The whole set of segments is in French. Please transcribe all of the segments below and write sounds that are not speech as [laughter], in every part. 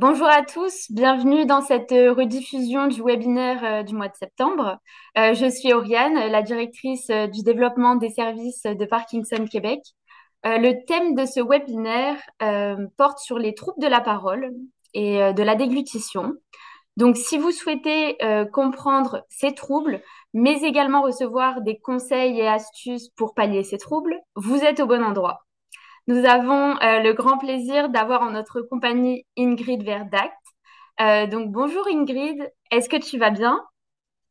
Bonjour à tous, bienvenue dans cette euh, rediffusion du webinaire euh, du mois de septembre. Euh, je suis Oriane, la directrice du développement des services de Parkinson Québec. Le thème de ce webinaire porte sur les troubles de la parole et de la déglutition. Donc si vous souhaitez comprendre ces troubles, mais également recevoir des conseils et astuces pour pallier ces troubles, vous êtes au bon endroit. Nous avons euh, le grand plaisir d'avoir en notre compagnie Ingrid Verdact. Euh, donc bonjour Ingrid, est-ce que tu vas bien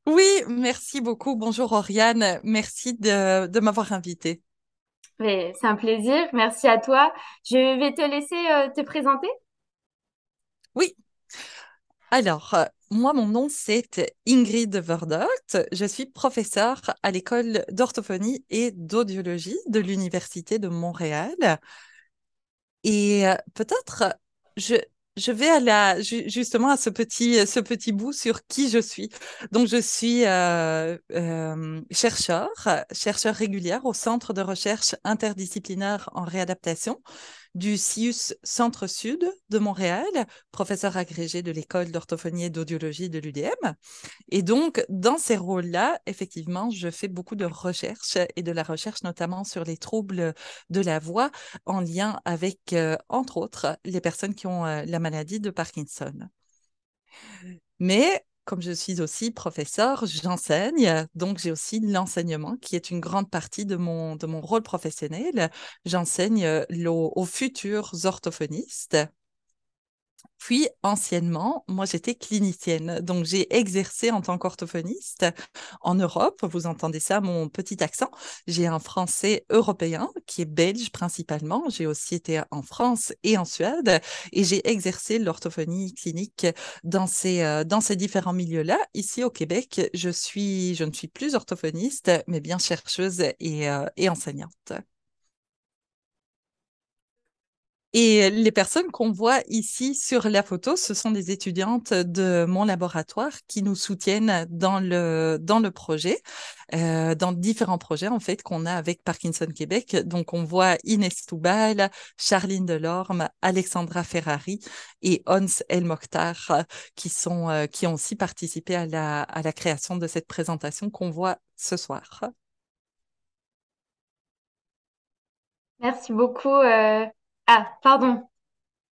Oui, merci beaucoup. Bonjour Oriane, merci de, m'avoir invitée. C'est un plaisir, merci à toi. Je vais te laisser euh, te présenter. Oui, alors, euh, moi, mon nom, c'est Ingrid Verdocht. Je suis professeure à l'école d'orthophonie et d'audiologie de l'Université de Montréal. Et euh, peut-être, je, vais à la, justement à ce petit, ce petit bout sur qui je suis. Donc, je suis euh, chercheur, chercheur régulière au Centre de recherche interdisciplinaire en réadaptation du CIUS Centre-Sud de Montréal, professeur agrégé de l'école d'orthophonie et d'audiologie de l'UDM. Et donc, dans ces rôles-là, effectivement, je fais beaucoup de recherche et de la recherche notamment sur les troubles de la voix en lien avec, euh, entre autres, les personnes qui ont euh, la maladie de Parkinson. Mais comme je suis aussi professeur, j'enseigne, donc j'ai aussi l'enseignement qui est une grande partie de mon, de mon rôle professionnel. J'enseigne euh, aux futurs orthophonistes puis, anciennement, moi, j'étais clinicienne. Donc, j'ai exercé en tant qu'orthophoniste en Europe. Vous entendez ça, mon petit accent. J'ai un français européen qui est belge principalement. J'ai aussi été en France et en Suède. Et j'ai exercé l'orthophonie clinique dans ces, euh, différents milieux-là. Ici, au Québec, je, suis, je ne suis plus orthophoniste, mais bien chercheuse et euh, enseignante. Et euh, les personnes qu'on voit ici sur la photo, ce sont des étudiantes de mon laboratoire qui nous soutiennent dans le, dans le projet, euh, dans différents projets en fait qu'on a avec Parkinson Québec. Donc on voit Inès Toubal, Charline Delorme, Alexandra Ferrari et Hans El Mokhtar qui, sont, euh, qui ont aussi participé à la, à la création de cette présentation qu'on voit ce soir. Merci beaucoup. Euh... Ah, pardon.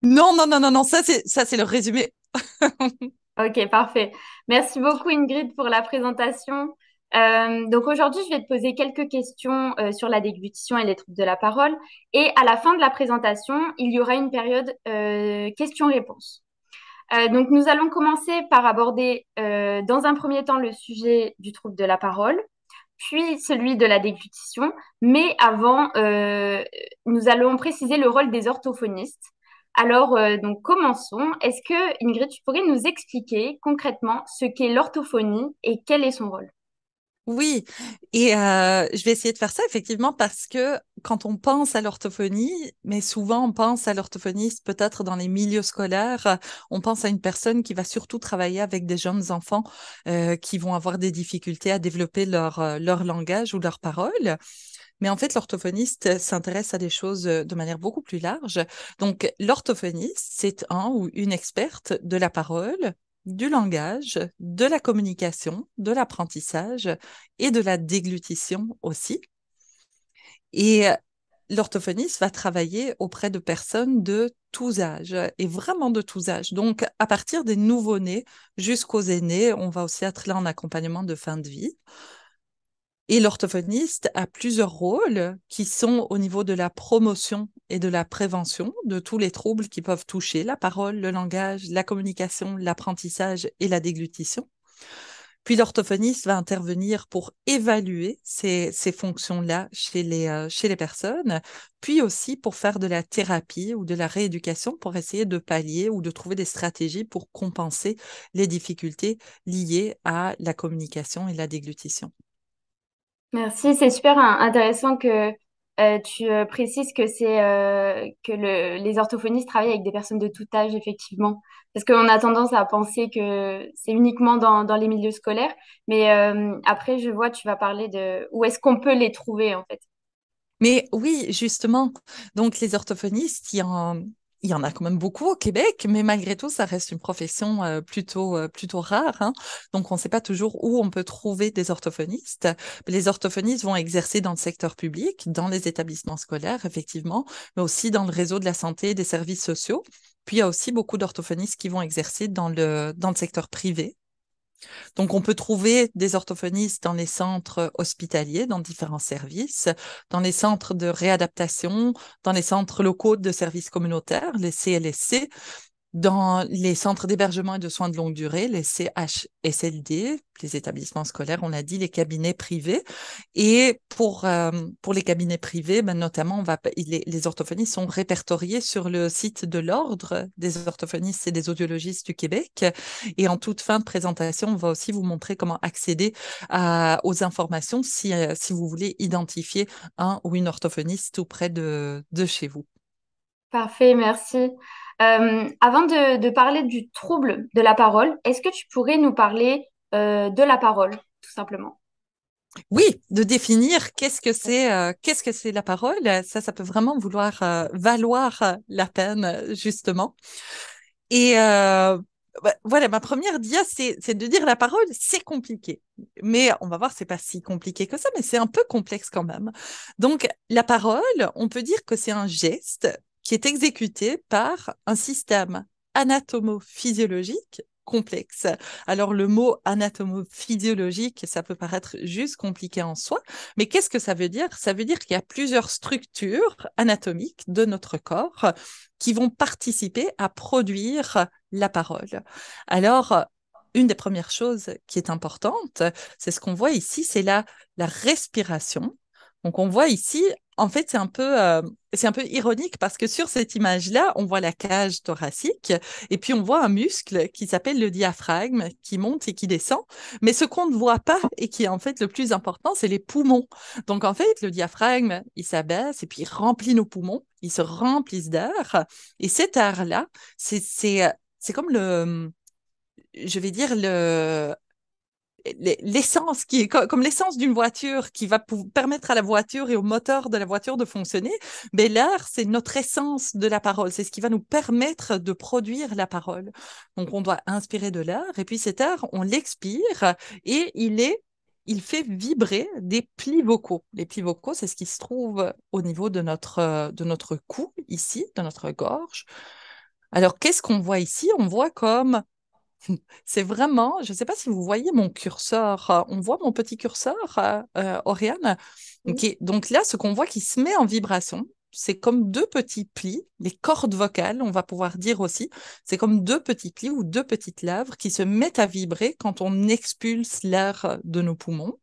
Non, non, non, non, non, ça c'est ça c'est le résumé. [laughs] ok, parfait. Merci beaucoup Ingrid pour la présentation. Euh, donc aujourd'hui, je vais te poser quelques questions euh, sur la déglutition et les troubles de la parole. Et à la fin de la présentation, il y aura une période euh, questions-réponses. Euh, donc nous allons commencer par aborder dans un premier temps le sujet du trouble de la parole puis celui de la déglutition. Mais avant, euh, nous allons préciser le rôle des orthophonistes. Alors, euh, donc, commençons. Est-ce que, Ingrid, tu pourrais nous expliquer concrètement ce qu'est l'orthophonie et quel est son rôle oui, et euh, je vais essayer de faire ça effectivement parce que quand on pense à l'orthophonie, mais souvent on pense à l'orthophoniste peut-être dans les milieux scolaires, on pense à une personne qui va surtout travailler avec des jeunes enfants euh, qui vont avoir des difficultés à développer leur, euh, leur langage ou leur parole. Mais en fait, l'orthophoniste s'intéresse à des choses de manière beaucoup plus large. Donc, l'orthophoniste, c'est un ou une experte de la parole, du langage, de la communication, de l'apprentissage et de la déglutition aussi. Et euh, l'orthophoniste va travailler auprès de personnes de tous âges et vraiment de tous âges. Donc, à partir des nouveau-nés jusqu'aux aînés, on va aussi être là en accompagnement de fin de vie. Et l'orthophoniste a plusieurs rôles qui sont au niveau de la promotion et de la prévention de tous les troubles qui peuvent toucher la parole, le langage, la communication, l'apprentissage et la déglutition. Puis l'orthophoniste va intervenir pour évaluer ces, fonctions-là chez euh, chez les personnes, puis aussi pour faire de la thérapie ou de la rééducation pour essayer de pallier ou de trouver des stratégies pour compenser les difficultés liées à la communication et la déglutition. Merci, c'est super hein, intéressant que euh, tu euh, précises que c'est euh, que les orthophonistes travaillent avec des personnes de tout âge, effectivement, parce qu'on a tendance à penser que c'est uniquement dans, dans, les milieux scolaires. Mais après, je vois, tu vas parler de où est-ce qu'on peut les trouver, en fait. Mais oui, justement. Donc, les orthophonistes, il y a il y en a quand même beaucoup au Québec, mais malgré tout, ça reste une profession euh, plutôt euh, plutôt rare. Hein. Donc, on ne sait pas toujours où on peut trouver des orthophonistes. Les orthophonistes vont exercer dans le secteur public, dans les établissements scolaires, effectivement, mais aussi dans le réseau de la santé et des services sociaux. Puis, il y a aussi beaucoup d'orthophonistes qui vont exercer dans le, dans le secteur privé. Donc, on peut trouver des orthophonistes dans les centres euh, hospitaliers, dans différents services, dans les centres de réadaptation, dans les centres locaux de services communautaires, les CLSC, dans les centres d'hébergement et de soins de longue durée, les CHSLD, les établissements scolaires, on a dit, les cabinets privés. Et pour, euh, pour les cabinets privés, ben notamment, on va, les, orthophonistes sont répertoriés sur le site de l'Ordre des orthophonistes et des audiologistes du Québec. Et en toute fin de présentation, on va aussi vous montrer comment accéder aux informations si, euh, si vous voulez identifier un ou une orthophoniste tout près de, de chez vous. Parfait, merci. Euh, avant de, parler du trouble de la parole, est-ce que tu pourrais nous parler euh, de la parole, tout simplement Oui, de définir qu'est-ce que c'est, euh, qu'est-ce que c'est la parole. Ça, ça peut vraiment vouloir valoir la peine, justement. Et bah, voilà, ma première dia, c'est, c'est de dire la parole, c'est compliqué. Mais on va voir, c'est pas si compliqué que ça, mais c'est un peu complexe quand même. Donc, la parole, on peut dire que c'est un geste qui est exécuté par un système anatomophysiologique complexe. Alors le mot anatomophysiologique, ça peut paraître juste compliqué en soi, mais qu'est-ce que ça veut dire Ça veut dire qu'il y a plusieurs structures anatomiques de notre corps qui vont participer à produire la parole. Alors une des premières choses qui est importante, c'est ce qu'on voit ici, c'est la respiration donc on voit ici, en fait, c'est un peu, euh, c'est un peu ironique parce que sur cette image-là, on voit la cage thoracique et puis on voit un muscle qui s'appelle le diaphragme qui monte et qui descend. Mais ce qu'on ne voit pas et qui est en fait le plus important, c'est les poumons. Donc en fait, le diaphragme, il s'abaisse et puis il remplit nos poumons, ils se remplissent d'air. Et cet air-là, c'est, c'est, euh, c'est comme le, je vais dire le l'essence qui est comme l'essence d'une voiture qui va permettre à la voiture et au moteur de la voiture de fonctionner, mais ben l'art, c'est notre essence de la parole, c'est ce qui va nous permettre de produire la parole. Donc on doit inspirer de l'art et puis cet art, on l'expire et il est il fait vibrer des plis vocaux. Les plis vocaux, c'est ce qui se trouve au niveau de notre, de notre cou, ici, de notre gorge. Alors, qu'est-ce qu'on voit ici On voit comme c'est vraiment, je ne sais pas si vous voyez mon curseur, euh, on voit mon petit curseur, euh, euh Oriane. Donc là, ce qu'on voit qui se met en vibration, c'est comme deux petits plis, les cordes vocales, on va pouvoir dire aussi, c'est comme deux petits plis ou deux petites lèvres qui se mettent à vibrer quand on expulse l'air de nos poumons.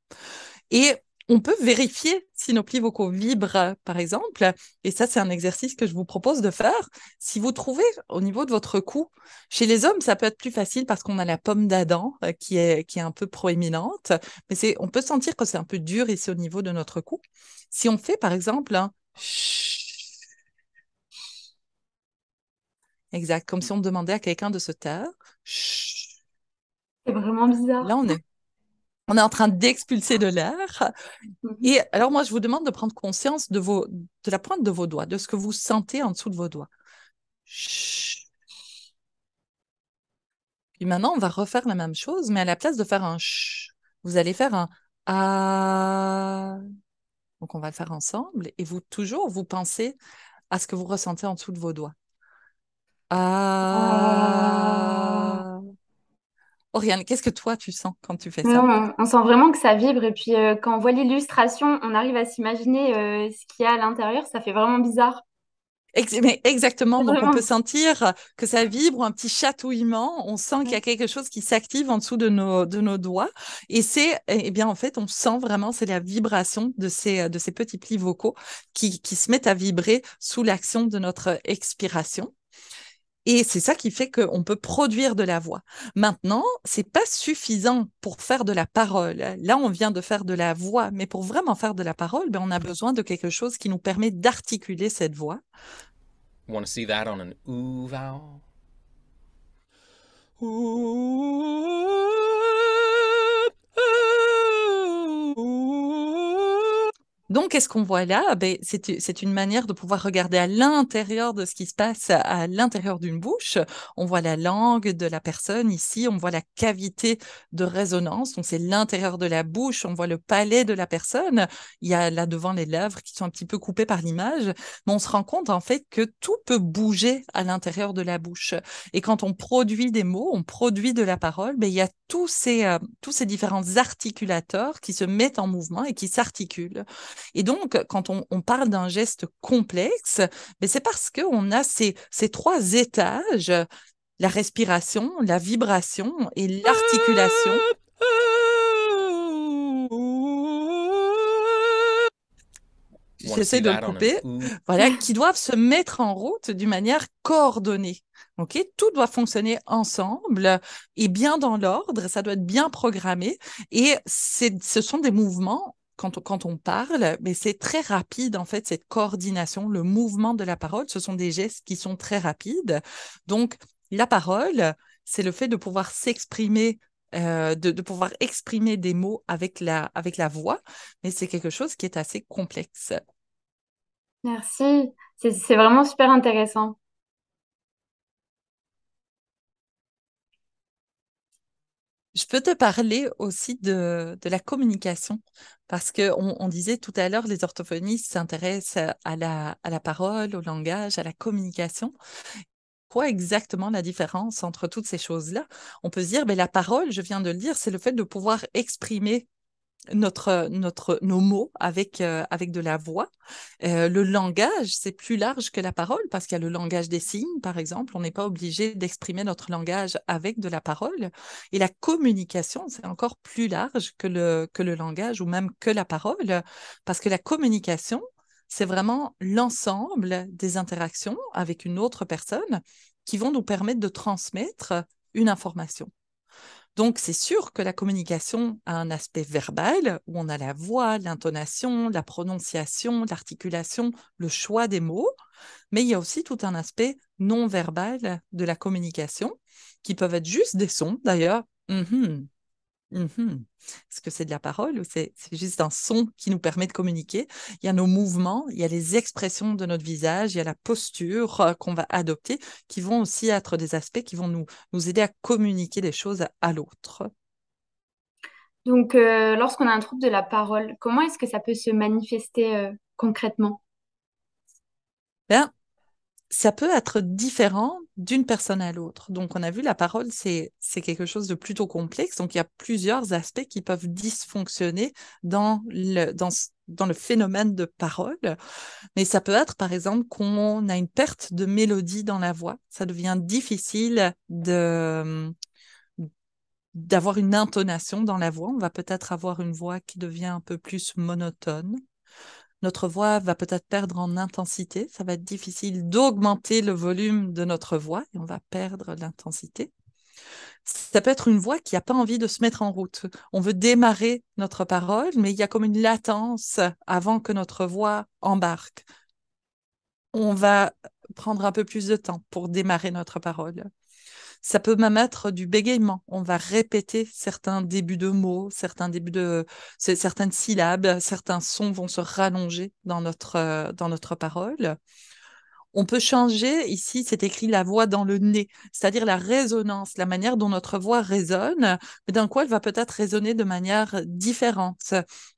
Et on peut vérifier si nos plis vocaux vibrent, par exemple. Et ça, c'est un exercice que je vous propose de faire. Si vous trouvez au niveau de votre cou, chez les hommes, ça peut être plus facile parce qu'on a la pomme d'Adam euh, qui est, qui est un peu proéminente. Mais c'est, on peut sentir que c'est un peu dur ici au niveau de notre cou. Si on fait, par exemple, un Exact, comme si on demandait à quelqu'un de se taire. C'est vraiment bizarre. Là, on est on est en train d'expulser de l'air. Mhm. Et alors, moi, je vous demande de prendre conscience de, vos, de la pointe de vos doigts, de ce que vous sentez en dessous de vos doigts. Chut. Puis maintenant, on va refaire la même chose, mais à la place de faire un ch, vous allez faire un ah. Donc, on va le faire ensemble et vous, toujours, vous pensez à ce que vous ressentez en dessous de vos doigts. ah. Oriane, qu'est-ce que toi tu sens quand tu fais ça on, sent vraiment que ça vibre et puis euh, quand on voit l'illustration, on arrive à s'imaginer euh, ce qu'il y a à l'intérieur, ça fait vraiment bizarre. exactement, donc on peut sentir que ça vibre, un petit chatouillement, on sent qu'il y a quelque chose qui s'active en dessous de nos, de nos doigts et c'est, eh, eh bien en fait, on sent vraiment, c'est la vibration de ces, de ces petits plis vocaux qui, qui se mettent à vibrer sous l'action de notre expiration. Et c'est ça qui fait qu'on peut produire de la voix. Maintenant, c'est pas suffisant pour faire de la parole. Là, on vient de faire de la voix, mais pour vraiment faire de la parole, ben, on a besoin de quelque chose qui nous permet d'articuler cette voix. Want to see that on an vowel? Donc, qu'est-ce qu'on voit là ah ben, C'est une manière de pouvoir regarder à l'intérieur de ce qui se passe, à l'intérieur d'une bouche. On voit la langue de la personne ici, on voit la cavité de résonance, donc c'est l'intérieur de la bouche, on voit le palais de la personne. Il y a là devant les lèvres qui sont un petit peu coupées par l'image, mais on se rend compte en fait que tout peut bouger à l'intérieur de la bouche. Et quand on produit des mots, on produit de la parole, Mais ben, il y a tous ces, euh, tous ces différents articulateurs qui se mettent en mouvement et qui s'articulent. Et donc, quand on, parle d'un geste complexe, ben, c'est parce qu'on a ces, ces trois étages, la respiration, la vibration et l'articulation. j'essaie de le couper, voilà, [laughs] qui doivent se mettre en route d'une manière coordonnée. OK? Tout doit fonctionner ensemble et bien dans l'ordre, ça doit être bien programmé. Et ce sont des mouvements quand on, parle, mais c'est très rapide en fait cette coordination, le mouvement de la parole, ce sont des gestes qui sont très rapides. Donc la parole, c'est le fait de pouvoir s'exprimer euh, de, de, pouvoir exprimer des mots avec la, avec la voix, mais c'est quelque chose qui est assez complexe. Merci, c'est vraiment super intéressant. Je peux te parler aussi de, de la communication, parce qu'on on disait tout à l'heure, les orthophonistes s'intéressent à la, à la parole, au langage, à la communication quoi exactement la différence entre toutes ces choses-là On peut se dire, mais ben, la parole, je viens de le dire, c'est le fait de pouvoir exprimer notre, euh, notre, euh, nos mots avec, euh, avec de la voix. le langage, c'est plus large que la parole parce qu'il y a le langage des signes, par exemple. On n'est pas obligé d'exprimer notre langage avec de la parole. Et la communication, c'est encore plus large que le, que le langage ou même que la parole parce que la communication, c'est vraiment l'ensemble des interactions avec une autre personne qui vont nous permettre de transmettre une information. Donc, c'est sûr que la communication a un aspect verbal où on a la voix, l'intonation, la prononciation, l'articulation, le choix des mots, mais il y a aussi tout un aspect non verbal de la communication qui peuvent être juste des sons, d'ailleurs. Mmh Mmh est-ce que c'est de la parole ou c'est juste un son qui nous permet de communiquer Il y a nos mouvements, il y a les expressions de notre visage, il y a la posture euh, qu'on va adopter qui vont aussi être des aspects qui vont nous, nous aider à communiquer des choses à, l'autre. Donc, euh, lorsqu'on a un trouble de la parole, comment est-ce que ça peut se manifester euh, concrètement Ben, ça peut être différent d'une personne à l'autre. Donc, on a vu, la parole, c'est quelque chose de plutôt complexe. Donc, il y a plusieurs aspects qui peuvent dysfonctionner dans le, dans, dans le phénomène de parole. Mais ça peut être, par exemple, qu'on a une perte de mélodie dans la voix. Ça devient difficile de d'avoir une intonation dans la voix. On va peut-être avoir une voix qui devient un peu plus monotone notre voix va peut-être perdre en intensité, ça va être difficile d'augmenter le volume de notre voix et on va perdre l'intensité. Ça peut être une voix qui n'a pas envie de se mettre en route. On veut démarrer notre parole, mais il y a comme une latence avant que notre voix embarque. On va prendre un peu plus de temps pour démarrer notre parole. Ça peut même du bégayement. On va répéter certains débuts de mots, certains débuts de certaines syllabes, certains sons vont se rallonger dans notre, euh, dans notre parole on peut changer, ici c'est écrit la voix dans le nez, c'est-à-dire la résonance, la manière dont notre voix résonne, mais dans quoi elle va peut-être résonner de manière différente.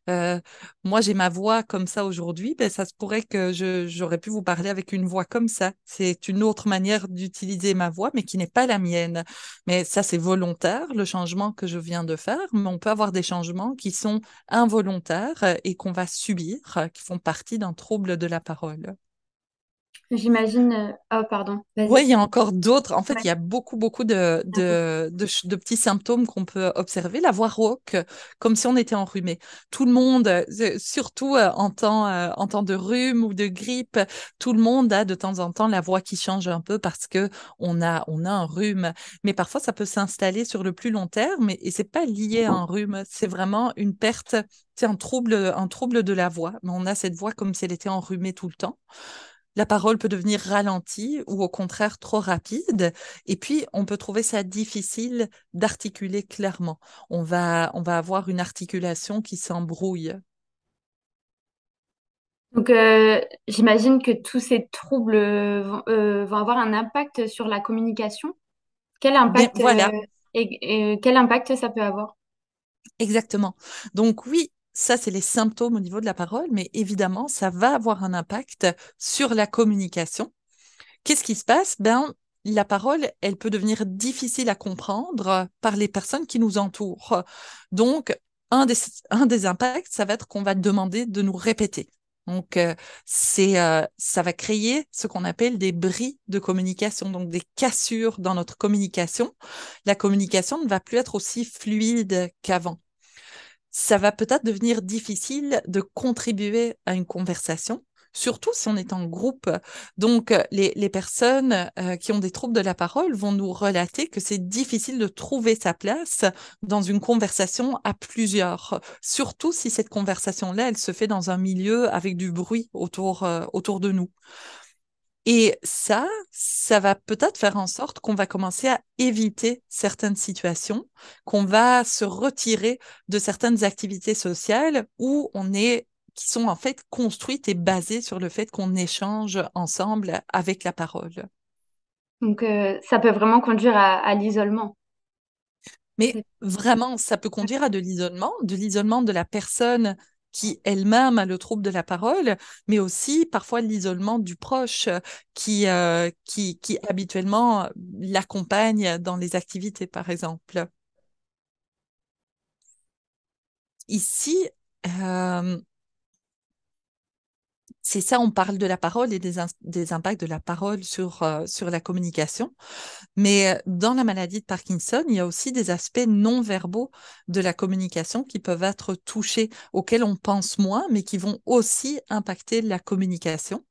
Euh, moi j'ai ma voix comme ça aujourd'hui, mais ben, ça se pourrait que j'aurais pu vous parler avec une voix comme ça. C'est une autre manière d'utiliser ma voix, mais qui n'est pas la mienne. Mais ça c'est volontaire, le changement que je viens de faire, mais on peut avoir des changements qui sont involontaires et qu'on va subir, qui font partie d'un trouble de la parole. J'imagine. Euh, ah, oh, pardon. Oui, il y a encore d'autres. En fait, il y a beaucoup, beaucoup de, ah, de, de, petits symptômes qu'on peut observer. La voix rauque, comme si on était enrhumé. Tout le monde, euh, surtout euh, en temps, en temps de rhume ou de grippe, tout le monde a de temps en temps la voix qui change un peu parce que on a, on a un rhume. Mais parfois, ça peut s'installer sur le plus long terme et, et c'est pas lié à un rhume. C'est vraiment une perte, c'est un trouble, un trouble de la voix. on a cette voix comme si elle était enrhumée tout le temps la parole peut devenir ralentie ou au contraire trop rapide. Et puis, on peut trouver ça difficile d'articuler clairement. On va, on va avoir une articulation qui s'embrouille. Donc, euh, j'imagine que tous ces troubles euh, vont, avoir un impact sur la communication. Quel eh impact, euh, et quel impact ça peut avoir Exactement. Donc oui, ça, c'est les symptômes au niveau de la parole, mais évidemment, ça va avoir un impact sur la communication. Qu'est-ce qui se passe Ben, la parole, elle peut devenir difficile à comprendre par les personnes qui nous entourent. Donc, un des, un des impacts, ça va être qu'on va demander de nous répéter. Donc, euh, c'est, euh, ça va créer ce qu'on appelle des bris de communication, donc des cassures dans notre communication. La communication ne va plus être aussi fluide qu'avant ça va peut-être devenir difficile de contribuer à une conversation surtout si on est en groupe. Donc, euh, les, les personnes euh, qui ont des troubles de la parole vont nous relater que c'est difficile de trouver sa place dans une conversation à plusieurs, surtout si cette conversation-là, elle se fait dans un milieu avec du bruit autour, euh, autour de nous. Et ça, ça va peut-être faire en sorte qu'on va commencer à éviter certaines situations, qu'on va se retirer de certaines activités sociales où on est qui sont en fait construites et basées sur le fait qu'on échange ensemble avec la parole. Donc euh, ça peut vraiment conduire à, à l'isolement. Mais vraiment, ça peut conduire à de l'isolement, de l'isolement de la personne qui elle-même a le trouble de la parole, mais aussi parfois l'isolement du proche qui, euh, qui, qui habituellement l'accompagne dans les activités, par exemple. Ici, euh, c'est ça, on parle de la parole et des, impacts de la parole sur, euh, sur la communication. Mais euh, dans la maladie de Parkinson, il y a aussi des aspects non verbaux de la communication qui peuvent être touchés, auxquels on pense moins, mais qui vont aussi impacter la communication.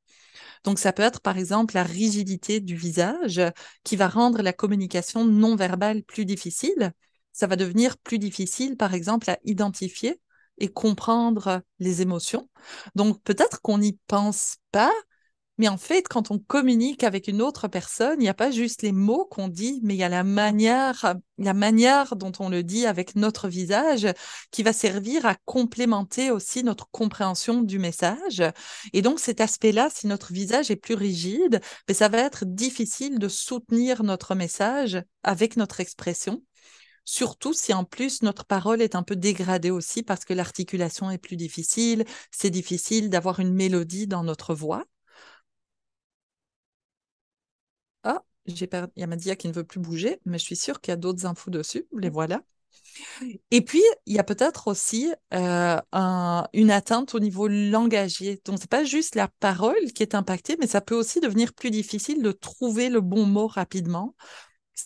Donc ça peut être par exemple la rigidité du visage euh, qui va rendre la communication non verbale plus difficile. Ça va devenir plus difficile par exemple à identifier et comprendre les émotions. Donc peut-être qu'on n'y pense pas, mais en fait, quand on communique avec une autre personne, il n'y a pas juste les mots qu'on dit, mais il y a la manière, la manière dont on le dit avec notre visage qui va servir à complémenter aussi notre compréhension du message. Et donc, cet aspect-là, si notre visage est plus rigide, mais ben, ça va être difficile de soutenir notre message avec notre expression. Surtout si en plus notre parole est un peu dégradée aussi parce que l'articulation est plus difficile, c'est difficile d'avoir une mélodie dans notre voix. Ah, j'ai Il y a Madia qui ne veut plus bouger, mais je suis sûre qu'il y a d'autres infos dessus. Les voilà. Et puis, il y a peut-être aussi euh, une atteinte au niveau langagier. Donc, ce n'est pas juste la parole qui est impactée, mais ça peut aussi devenir plus difficile de trouver le bon mot rapidement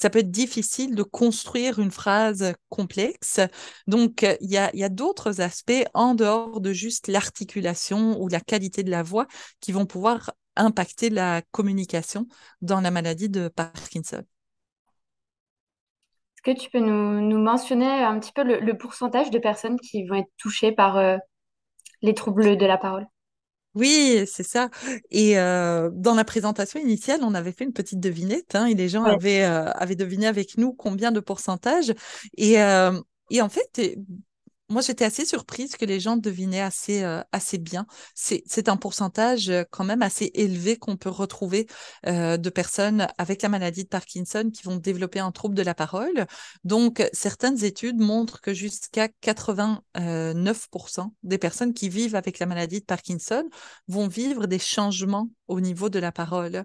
ça peut être difficile de construire une phrase complexe. Donc, euh, il y a, d'autres aspects en dehors de juste l'articulation ou la qualité de la voix qui vont pouvoir impacter la communication dans la maladie de Parkinson. Est-ce que tu peux nous, mentionner un petit peu le, pourcentage de personnes qui vont être touchées par euh, les troubles de la parole oui, c'est ça. Et dans la présentation initiale, on avait fait une petite devinette hein, et les gens avaient, avaient deviné avec nous combien de pourcentage. Et, et en fait, moi, j'étais assez surprise que les gens devinaient assez, euh, assez bien. C'est un pourcentage euh, quand même assez élevé qu'on peut retrouver euh, de personnes avec la maladie de Parkinson qui vont développer un trouble de la parole. Donc, certaines études montrent que jusqu'à 89% des personnes qui vivent avec la maladie de Parkinson vont vivre des changements au niveau de la parole.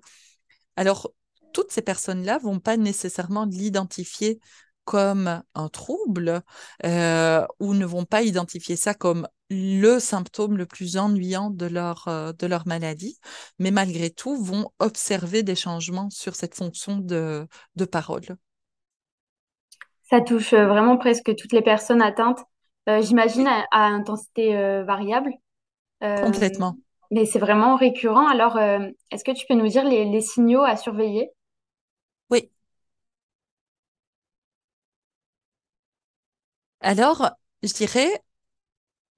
Alors, toutes ces personnes-là vont pas nécessairement l'identifier comme un trouble euh, ou ne vont pas identifier ça comme le symptôme le plus ennuyant de leur, euh, de leur maladie, mais malgré tout vont observer des changements sur cette fonction de, parole. Ça touche euh, vraiment presque toutes les personnes atteintes, j'imagine, à, intensité variable. Complètement. Mais c'est vraiment récurrent. Alors, est-ce que tu peux nous dire les signaux à surveiller Alors, je dirais,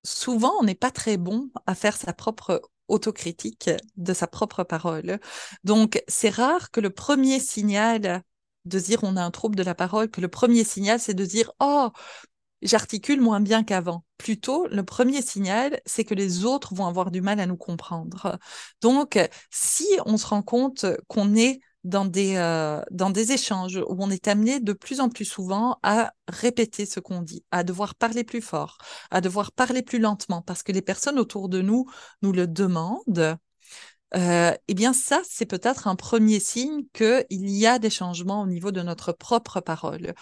souvent, on n'est pas très bon à faire sa propre autocritique de sa propre parole. Donc, c'est rare que le premier signal de dire on a un trouble de la parole, que le premier signal, c'est de dire Oh, j'articule moins bien qu'avant. Plutôt, le premier signal, c'est que les autres vont avoir du mal à nous comprendre. Donc, si on se rend compte qu'on est dans des, euh, dans des échanges où on est amené de plus en plus souvent à répéter ce qu'on dit, à devoir parler plus fort, à devoir parler plus lentement, parce que les personnes autour de nous nous le demandent, euh, eh bien ça, c'est peut-être un premier signe qu'il y a des changements au niveau de notre propre parole.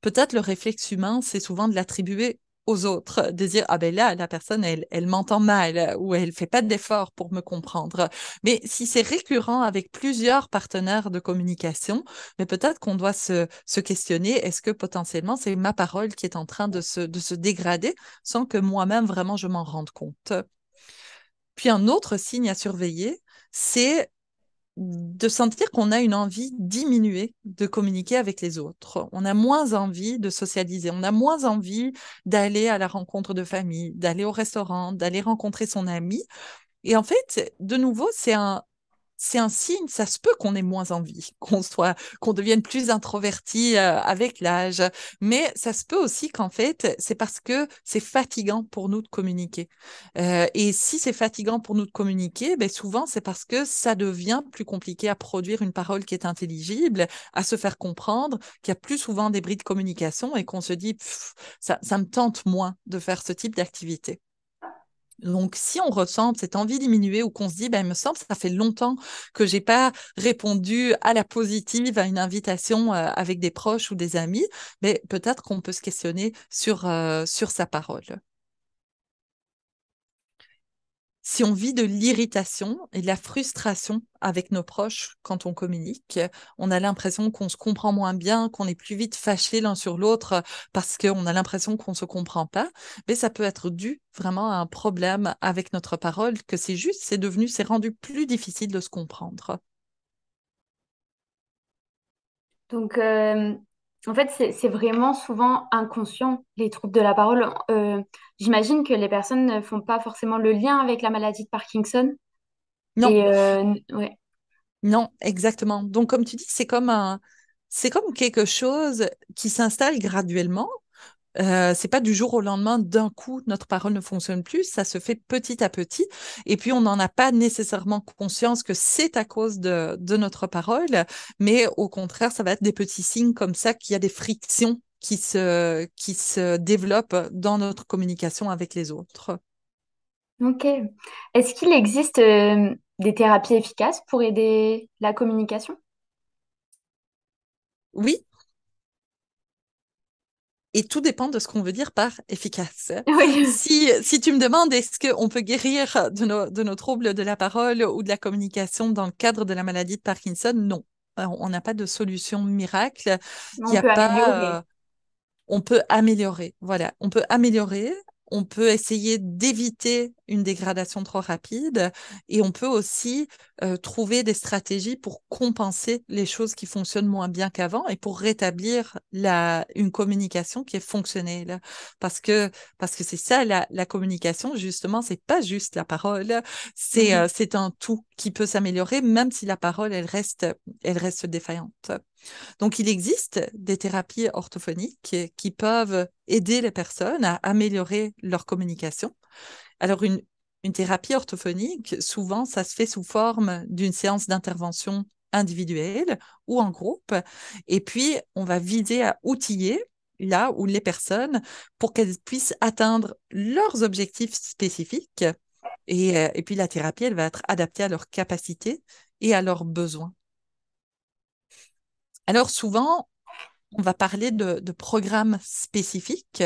Peut-être le réflexe humain, c'est souvent de l'attribuer aux autres, de dire ah ben là la personne elle, m'entend mal ou elle fait pas d'effort pour me comprendre. Mais si c'est récurrent avec plusieurs partenaires de communication, mais peut-être qu'on doit se, questionner est-ce que potentiellement c'est ma parole qui est en train de se dégrader sans que moi-même vraiment je m'en rende compte. Puis un autre signe à surveiller, c'est de sentir qu'on a une envie diminuée de communiquer avec les autres. On a moins envie de socialiser, on a moins envie d'aller à la rencontre de famille, d'aller au restaurant, d'aller rencontrer son ami. Et en fait, de nouveau, c'est un, c'est un signe, ça se peut qu'on ait moins envie, [laughs] qu'on soit, qu'on devienne plus introverti euh, avec l'âge, mais ça se peut aussi qu'en fait, c'est parce que c'est fatigant pour nous de communiquer. Euh, et si c'est fatigant pour nous de communiquer, ben souvent c'est parce que ça devient plus compliqué à produire une parole qui est intelligible, à se faire comprendre, qu'il y a plus souvent des bris de communication et qu'on se dit, ça me tente moins de faire ce type d'activité. Donc, si on ressent cette envie diminuée ou qu'on se dit, ben, il me semble, ça fait longtemps que j'ai pas répondu à la positive, à une invitation euh, avec des proches ou des amis, mais peut-être qu'on peut se questionner sur euh, sa parole si on vit de l'irritation et de la frustration avec nos proches quand on communique, on a l'impression qu'on se comprend moins bien, qu'on est plus vite fâché l'un sur l'autre parce qu'on a l'impression qu'on ne se comprend pas. Mais ça peut être dû vraiment à un problème avec notre parole, que c'est juste, c'est devenu, c'est rendu plus difficile de se comprendre. Donc, euh, en fait, c'est vraiment souvent inconscient, les troubles de la parole. Euh, j'imagine que les personnes ne font pas forcément le lien avec la maladie de Parkinson. Non. Euh, non, exactement. Donc, comme tu dis, c'est comme C'est comme quelque chose qui s'installe graduellement euh, c'est pas du jour au lendemain, d'un coup, notre parole ne fonctionne plus. Ça se fait petit à petit. Et puis, on n'en a pas nécessairement conscience que c'est à cause de, de notre parole. Mais au contraire, ça va être des petits signes comme ça qu'il y a des frictions qui se, qui se développent dans notre communication avec les autres. Ok. Est-ce qu'il existe euh, des thérapies efficaces pour aider la communication Oui, et tout dépend de ce qu'on veut dire par efficace. Si, tu me demandes est-ce qu'on peut guérir de nos, de nos troubles de la parole ou de la communication dans le cadre de la maladie de Parkinson, non. On n'a pas de solution miracle. Il y a pas, euh, on peut améliorer. Voilà, on peut améliorer on peut essayer d'éviter une dégradation trop rapide et on peut aussi euh, trouver des stratégies pour compenser les choses qui fonctionnent moins bien qu'avant et pour rétablir la, une communication qui est fonctionnelle. Parce que parce que c'est ça la, la communication justement, c'est pas juste la parole, c'est mmh euh, c'est un tout qui peut s'améliorer même si la parole elle reste elle reste défaillante. Donc, il existe des thérapies orthophoniques qui peuvent aider les personnes à améliorer leur communication. Alors, une, thérapie orthophonique, souvent, ça se fait sous forme d'une séance d'intervention individuelle ou en groupe. Et puis, on va viser à outiller là où les personnes pour qu'elles puissent atteindre leurs objectifs spécifiques. et euh, puis, la thérapie, elle va être adaptée à leurs capacités et à leurs besoins. Alors souvent, on va parler de, programmes spécifiques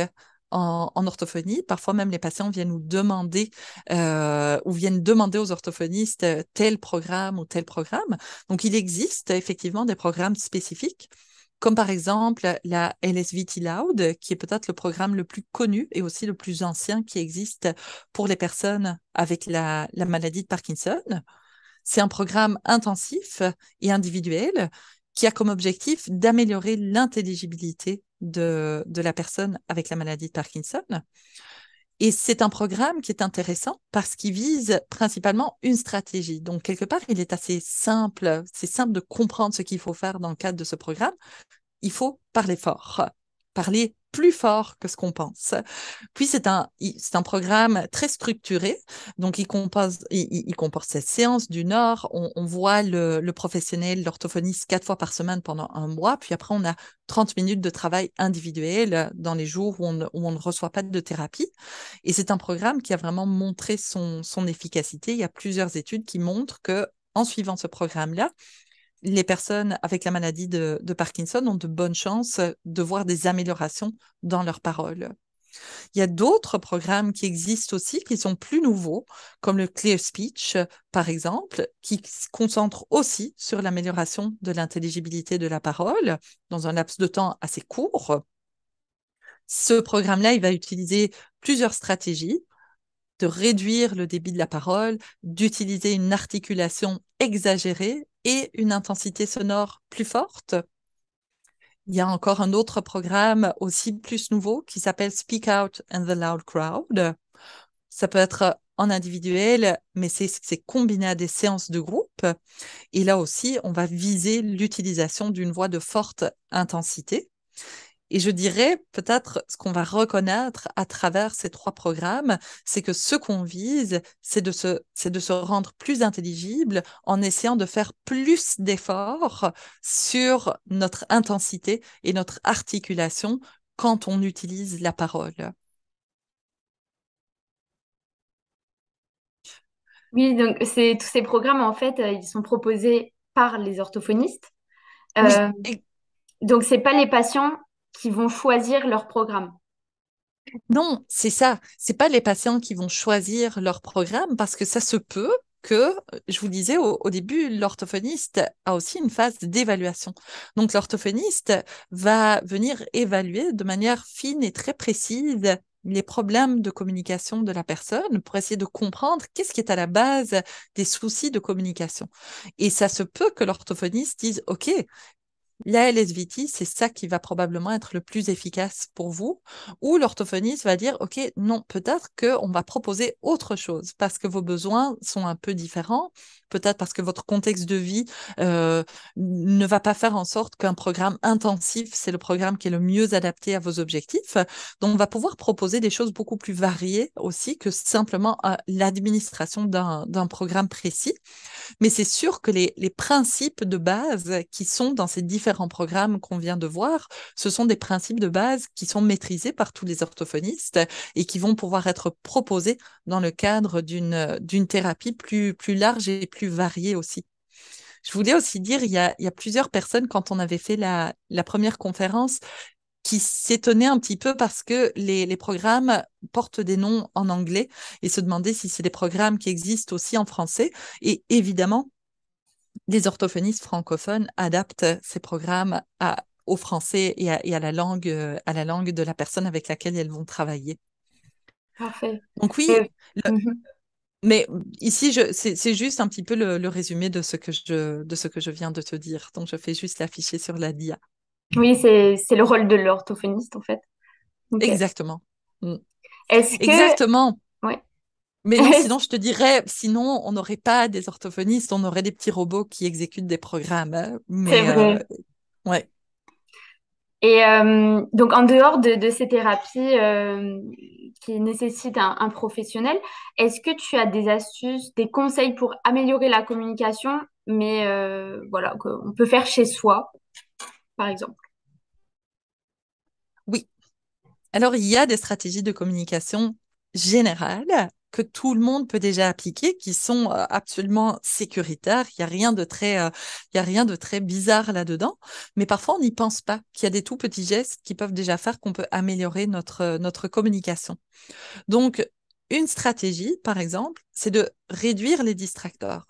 en, orthophonie. Parfois même les patients viennent nous demander euh, ou viennent demander aux orthophonistes tel programme ou tel programme. Donc il existe effectivement des programmes spécifiques comme par exemple la LSVT Loud, qui est peut-être le programme le plus connu et aussi le plus ancien qui existe pour les personnes avec la maladie de Parkinson. C'est un programme intensif et individuel qui a comme objectif d'améliorer l'intelligibilité de, la personne avec la maladie de Parkinson. Et c'est un programme qui est intéressant parce qu'il vise principalement une stratégie. Donc, quelque part, il est assez simple. C'est simple de comprendre ce qu'il faut faire dans le cadre de ce programme. Il faut parler fort, parler plus fort que ce qu'on pense. Puis c'est un, c'est un programme très structuré, donc il, compose, il, comporte cette séance du Nord. on, voit le, professionnel, l'orthophoniste quatre fois par semaine pendant un mois, puis après on a 30 minutes de travail individuel dans les jours où on, on ne reçoit pas de thérapie. Et c'est un programme qui a vraiment montré son, son efficacité. Il y a plusieurs études qui montrent que en suivant ce programme-là, les personnes avec la maladie de, Parkinson ont de bonnes chances de voir des améliorations dans leur parole. Il y a d'autres programmes qui existent aussi, qui sont plus nouveaux, comme le Clear Speech, par exemple, qui se concentre aussi sur l'amélioration de l'intelligibilité de la parole dans un laps de temps assez court. Ce programme-là, il va utiliser plusieurs stratégies de réduire le débit de la parole, d'utiliser une articulation exagérée et une intensité sonore plus forte. Il y a encore un autre programme aussi plus nouveau qui s'appelle Speak Out and the Loud Crowd. Ça peut être en individuel, mais c'est combiné à des séances de groupe. Et là aussi, on va viser l'utilisation d'une voix de forte intensité. Et je dirais peut-être ce qu'on va reconnaître à travers ces trois programmes, c'est que ce qu'on vise, c'est de, se, c'est de se rendre plus intelligible en essayant de faire plus d'efforts sur notre intensité et notre articulation quand on utilise la parole. Oui, donc c'est, tous ces programmes, en fait, euh, ils sont proposés par les orthophonistes. Euh, donc, ce n'est pas les patients qui vont choisir leur programme. Non, c'est ça. C'est pas les patients qui vont choisir leur programme parce que ça se peut que, euh, je vous disais au, au début, l'orthophoniste a aussi une phase d'évaluation. Donc l'orthophoniste va venir évaluer de manière fine et très précise les problèmes de communication de la personne pour essayer de comprendre qu'est-ce qui est à la base des soucis de communication. Et ça se peut que l'orthophoniste dise, OK, la LSVT, c'est ça qui va probablement être le plus efficace pour vous. Ou l'orthophoniste va dire, OK, non, peut-être qu'on va proposer autre chose parce que vos besoins sont un peu différents, peut-être parce que votre contexte de vie euh, ne va pas faire en sorte qu'un programme intensif, c'est le programme qui est le mieux adapté à vos objectifs. Donc, on va pouvoir proposer des choses beaucoup plus variées aussi que simplement euh, l'administration d'un programme précis. Mais c'est sûr que les, les principes de base qui sont dans ces différents différents programmes qu'on vient de voir, ce sont des principes de base qui sont maîtrisés par tous les orthophonistes et qui vont pouvoir être proposés dans le cadre d'une, thérapie plus, plus large et plus variée aussi. Je voulais aussi dire, il y a, plusieurs personnes, quand on avait fait la, première conférence, qui s'étonnaient un petit peu parce que les, les, programmes portent des noms en anglais et se demandaient si c'est des programmes qui existent aussi en français. Et évidemment, les orthophonistes francophones adaptent ces programmes au français et, euh, à, la langue, de la personne avec laquelle elles vont travailler. Parfait. Donc oui, euh, mm-hmm. mais ici, c'est juste un petit peu le, résumé de ce, que je, viens de te dire. Donc je fais juste l'afficher sur la DIA. Oui, c'est le rôle de l'orthophoniste en fait. Exactement. Mm. Est-ce que... Exactement. Mais sinon, je te dirais, sinon, on n'aurait pas des orthophonistes, on aurait des petits robots qui exécutent des programmes. Hein. C'est vrai. Euh, ouais. Et euh, donc, en dehors de, de ces thérapies euh, qui nécessitent un, un professionnel, est-ce que tu as des astuces, des conseils pour améliorer la communication, mais voilà, qu'on peut faire chez soi, par exemple Oui. Alors, il y a des stratégies de communication générales que tout le monde peut déjà appliquer, qui sont euh, absolument sécuritaires. Il n'y a rien de très, euh, il y a rien de très bizarre là-dedans. Mais parfois, on n'y pense pas qu'il y a des tout petits gestes qui peuvent déjà faire qu'on peut améliorer notre, euh, notre communication. Donc, une stratégie, par exemple, c'est de réduire les distracteurs.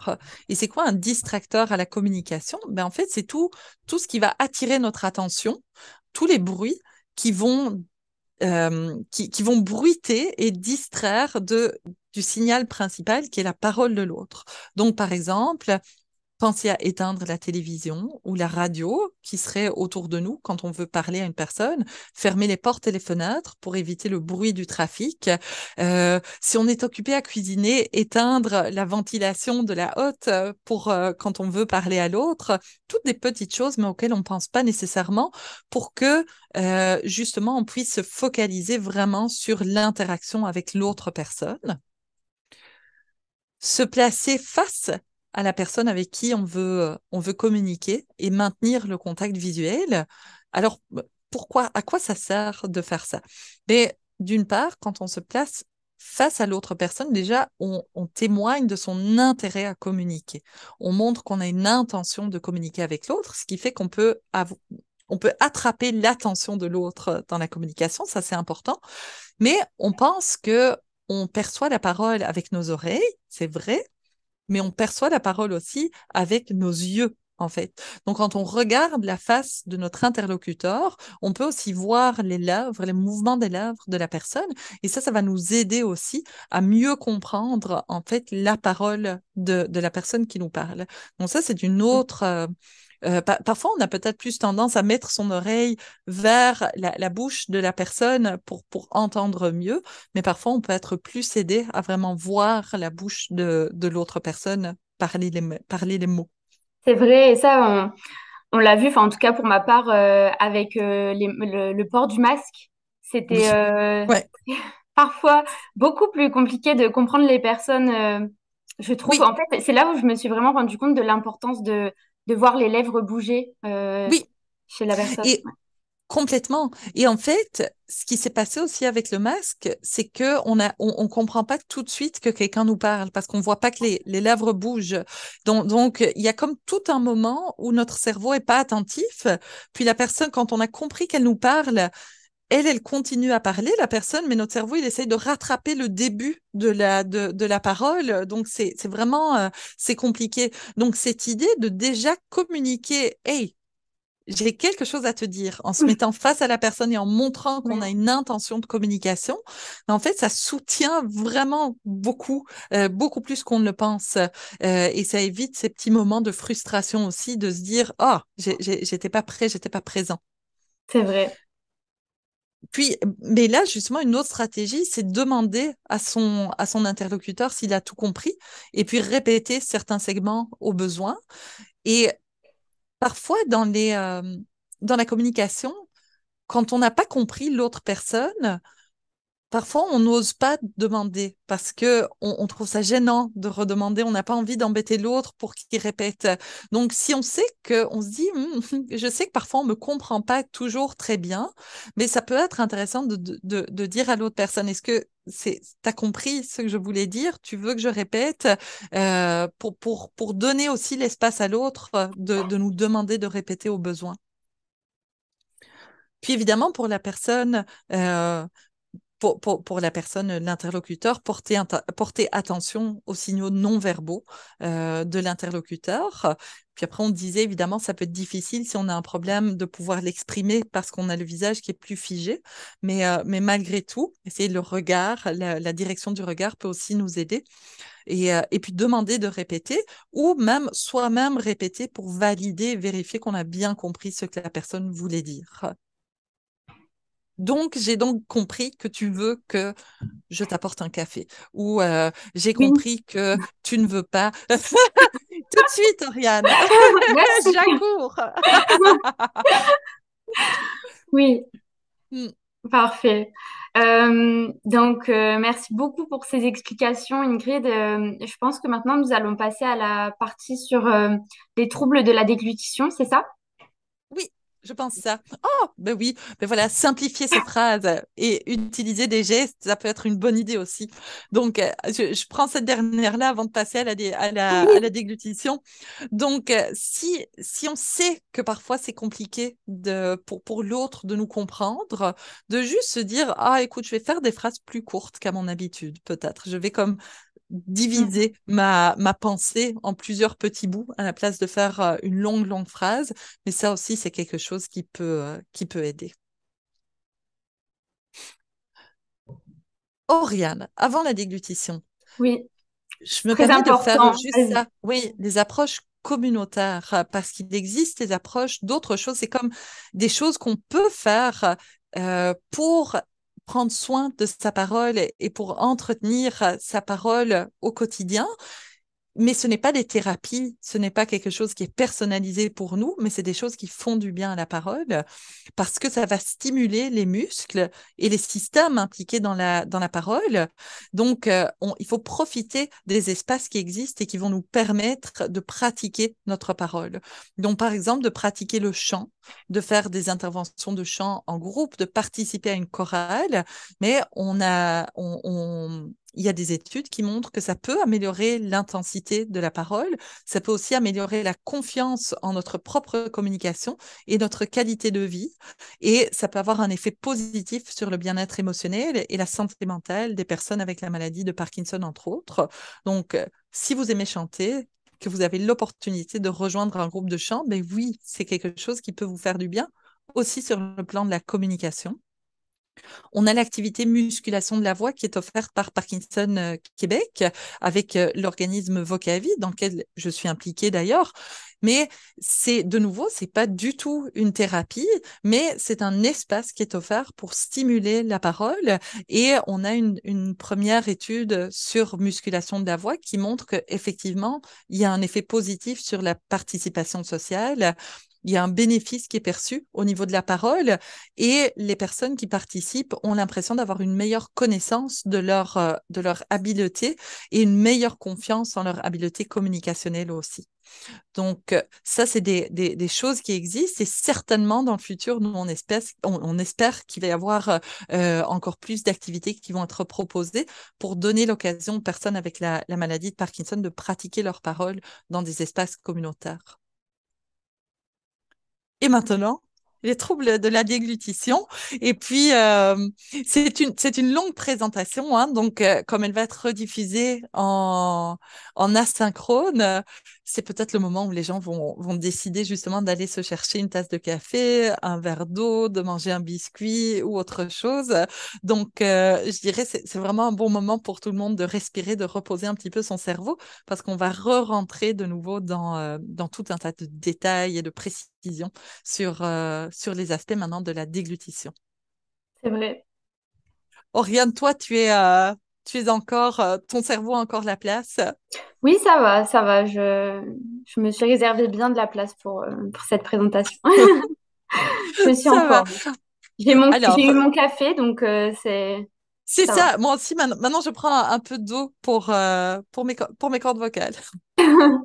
Et c'est quoi un distracteur à la communication ben, En fait, c'est tout, tout ce qui va attirer notre attention, tous les bruits qui vont euh, qui, vont bruiter et distraire de, du signal principal qui est la parole de l'autre. Donc, par exemple, Pensez à éteindre la télévision ou la radio qui serait autour de nous quand on veut parler à une personne. fermer les portes et les fenêtres pour éviter le bruit du trafic. Euh, si on est occupé à cuisiner, éteindre la ventilation de la hotte euh, pour euh, quand on veut parler à l'autre. Toutes des petites choses, mais auxquelles on ne pense pas nécessairement pour que justement on puisse se focaliser vraiment sur l'interaction avec l'autre personne se placer face à la personne avec qui on veut, euh, on veut communiquer et maintenir le contact visuel. Alors, bah, pourquoi, à quoi ça sert de faire ça Mais d'une part, quand on se place face à l'autre personne, déjà, on, témoigne de son intérêt à communiquer. On montre qu'on a une intention de communiquer avec l'autre, ce qui fait qu'on peut, on peut attraper l'attention de l'autre dans la communication, ça c'est important. Mais on pense que on perçoit la parole avec nos oreilles, c'est vrai, mais on perçoit la parole aussi avec nos yeux en fait. Donc quand on regarde la face de notre interlocuteur, on peut aussi voir les lèvres, les mouvements des lèvres de la personne et ça, ça va nous aider aussi à mieux comprendre en fait la parole de, la personne qui nous parle. Donc ça, c'est une mmh. autre... Euh, euh, parfois, on a peut-être plus tendance à mettre son oreille vers la, bouche de la personne pour, pour entendre mieux, mais parfois, on peut être plus aidé à vraiment voir la bouche de, l'autre personne parler les, parler les mots. C'est vrai, et ça, on, l'a vu, en tout cas pour ma part, euh, avec euh, le, port du masque, c'était [laughs] [laughs] parfois beaucoup plus compliqué de comprendre les personnes, je trouve. En fait, c'est là où je me suis vraiment rendu compte de l'importance de, de voir les lèvres bouger euh, oui. chez la personne. Complètement. Et en fait, ce qui s'est passé aussi avec le masque, c'est que on a, on, comprend pas tout de suite que quelqu'un nous parle parce qu'on voit pas que les, les lèvres bougent. Donc, donc, il y a comme tout un moment où notre cerveau est pas attentif. Puis la personne, quand on a compris qu'elle nous parle, elle, elle continue à parler, la personne, mais notre cerveau, il essaye de rattraper le début de la, de, la parole. Donc, c'est vraiment, euh, c'est compliqué. Donc, cette idée de déjà communiquer, hey, j'ai quelque chose à te dire, en se mettant face à la personne et en montrant qu'on a une intention de communication, ben, en fait, ça soutient vraiment beaucoup, euh, beaucoup plus qu'on ne le pense. Euh, et ça évite ces petits moments de frustration aussi, de se dire, oh, j'étais pas prêt, j'étais pas présent. C'est vrai puis, mais là, justement, une autre stratégie, c'est de demander à son, à son interlocuteur s'il a tout compris et puis répéter certains segments au besoin. Et parfois, dans, les, euh, dans la communication, quand on n'a pas compris l'autre personne, parfois on n'ose pas demander parce que on, trouve ça gênant de redemander, on n'a pas envie d'embêter l'autre pour qu'il répète. Donc si on sait que on se dit hum, hum, hum, je sais que parfois on me comprend pas toujours très bien, mais ça peut être intéressant de, de, de, dire à l'autre personne est-ce que c'est as compris ce que je voulais dire, tu veux que je répète euh, pour, pour, pour donner aussi l'espace à l'autre de nous demander de répéter au besoin. Puis évidemment, pour la personne euh, pour, la personne, euh, l'interlocuteur, porter, attention aux signaux non verbaux euh, de l'interlocuteur. Puis après, on disait évidemment, ça peut être difficile si on a un problème de pouvoir l'exprimer parce qu'on a le visage qui est plus figé. Mais, euh, malgré tout, essayer le regard, la, direction du regard peut aussi nous aider. et puis demander de répéter ou même soi-même répéter pour valider, vérifier qu'on a bien compris ce que la personne voulait dire. Donc, j'ai donc compris que tu veux que je t'apporte un café. Ou euh, j'ai compris que tu ne veux pas. [laughs] Tout de suite, Oriane. [laughs] [laughs] oui. Mmh. Parfait. donc, euh, merci beaucoup pour ces explications, Ingrid. je pense que maintenant, nous allons passer à la partie sur euh, les troubles de la déglutition, c'est ça je pense ça. Oh, ben oui, ben voilà, simplifier ces phrases et utiliser des gestes, ça peut être une bonne idée aussi. Donc, euh, je, prends cette dernière-là avant de passer à la, déglutition. Donc, euh, si, si on sait que parfois c'est compliqué de, pour, pour l'autre de nous comprendre, de juste se dire, ah, écoute, je vais faire des phrases plus courtes qu'à mon habitude, peut-être. Je vais comme Mmh. diviser ma, ma pensée en plusieurs petits bouts à la place de faire euh, une longue, longue phrase. Mais ça aussi, c'est quelque chose qui peut, euh, qui peut aider. Oriane, avant la déglutition. Oui. Je me permets de faire juste ça. Oui, les approches communautaires, euh, parce qu'il existe des approches d'autres choses. C'est comme des choses qu'on peut faire pour prendre soin de sa parole et pour entretenir euh, sa parole euh, au quotidien. Mais ce n'est pas des thérapies, ce n'est pas quelque chose qui est personnalisé pour nous, mais c'est des choses qui font du bien à la parole parce que ça va stimuler les muscles et les systèmes impliqués dans la, dans la parole. Donc, euh, il faut profiter des espaces qui existent et qui vont nous permettre de pratiquer notre parole. Donc, par exemple, de pratiquer le chant, de faire des interventions de chant en groupe, de participer à une chorale, mais on a, on, on il y a des études qui montrent que ça peut améliorer l'intensité de la parole, ça peut aussi améliorer la confiance en notre propre communication et notre qualité de vie, et ça peut avoir un effet positif sur le bien-être émotionnel et la santé mentale des personnes avec la maladie de Parkinson, entre autres. Donc, euh, si vous aimez chanter, que vous avez l'opportunité de rejoindre un groupe de chant, ben oui, c'est quelque chose qui peut vous faire du bien aussi sur le plan de la communication. On a l'activité musculation de la voix qui est offerte par Parkinson euh, Québec avec euh, l'organisme Vocavi dans lequel je suis impliquée d'ailleurs. Mais c'est de nouveau, c'est pas du tout une thérapie, mais c'est un espace qui est offert pour stimuler la parole. Et on a une première étude sur musculation de la voix qui montre qu'effectivement, il y a un effet positif sur la participation sociale il y a un bénéfice qui est perçu au niveau de la parole et les personnes qui participent ont l'impression d'avoir une meilleure connaissance de leur, euh, de habileté et une meilleure confiance en leur habileté communicationnelle aussi. Donc, euh, ça, c'est des, choses qui existent et certainement dans le futur, nous, on, espère qu'il va y avoir euh, encore plus d'activités qui vont être proposées pour donner l'occasion aux personnes avec la maladie de Parkinson de pratiquer leur parole dans des espaces communautaires. Et maintenant, les troubles de la déglutition. Et puis, euh, c'est une, c'est une longue présentation. Hein. donc, euh, comme elle va être rediffusée en, en asynchrone, c'est peut-être le moment où les gens vont, décider justement d'aller se chercher une tasse de café, un verre d'eau, de manger un biscuit ou autre chose. Donc, euh, je dirais, c'est vraiment un bon moment pour tout le monde de respirer, de reposer un petit peu son cerveau, parce qu'on va re-rentrer de nouveau dans, euh, dans tout un tas de détails et de précisions sur, euh, sur les aspects maintenant de la déglutition. C'est vrai. Oriane, toi, tu es, tu es encore, euh, ton cerveau a encore la place Oui, ça va, ça va. Je, me suis réservé bien de la place pour, euh, cette présentation. [laughs] je suis encore. J'ai eu mon café, donc euh, c'est. C'est ça. Moi aussi, maintenant, je prends un, peu d'eau pour, pour, mes, cordes vocales. [laughs]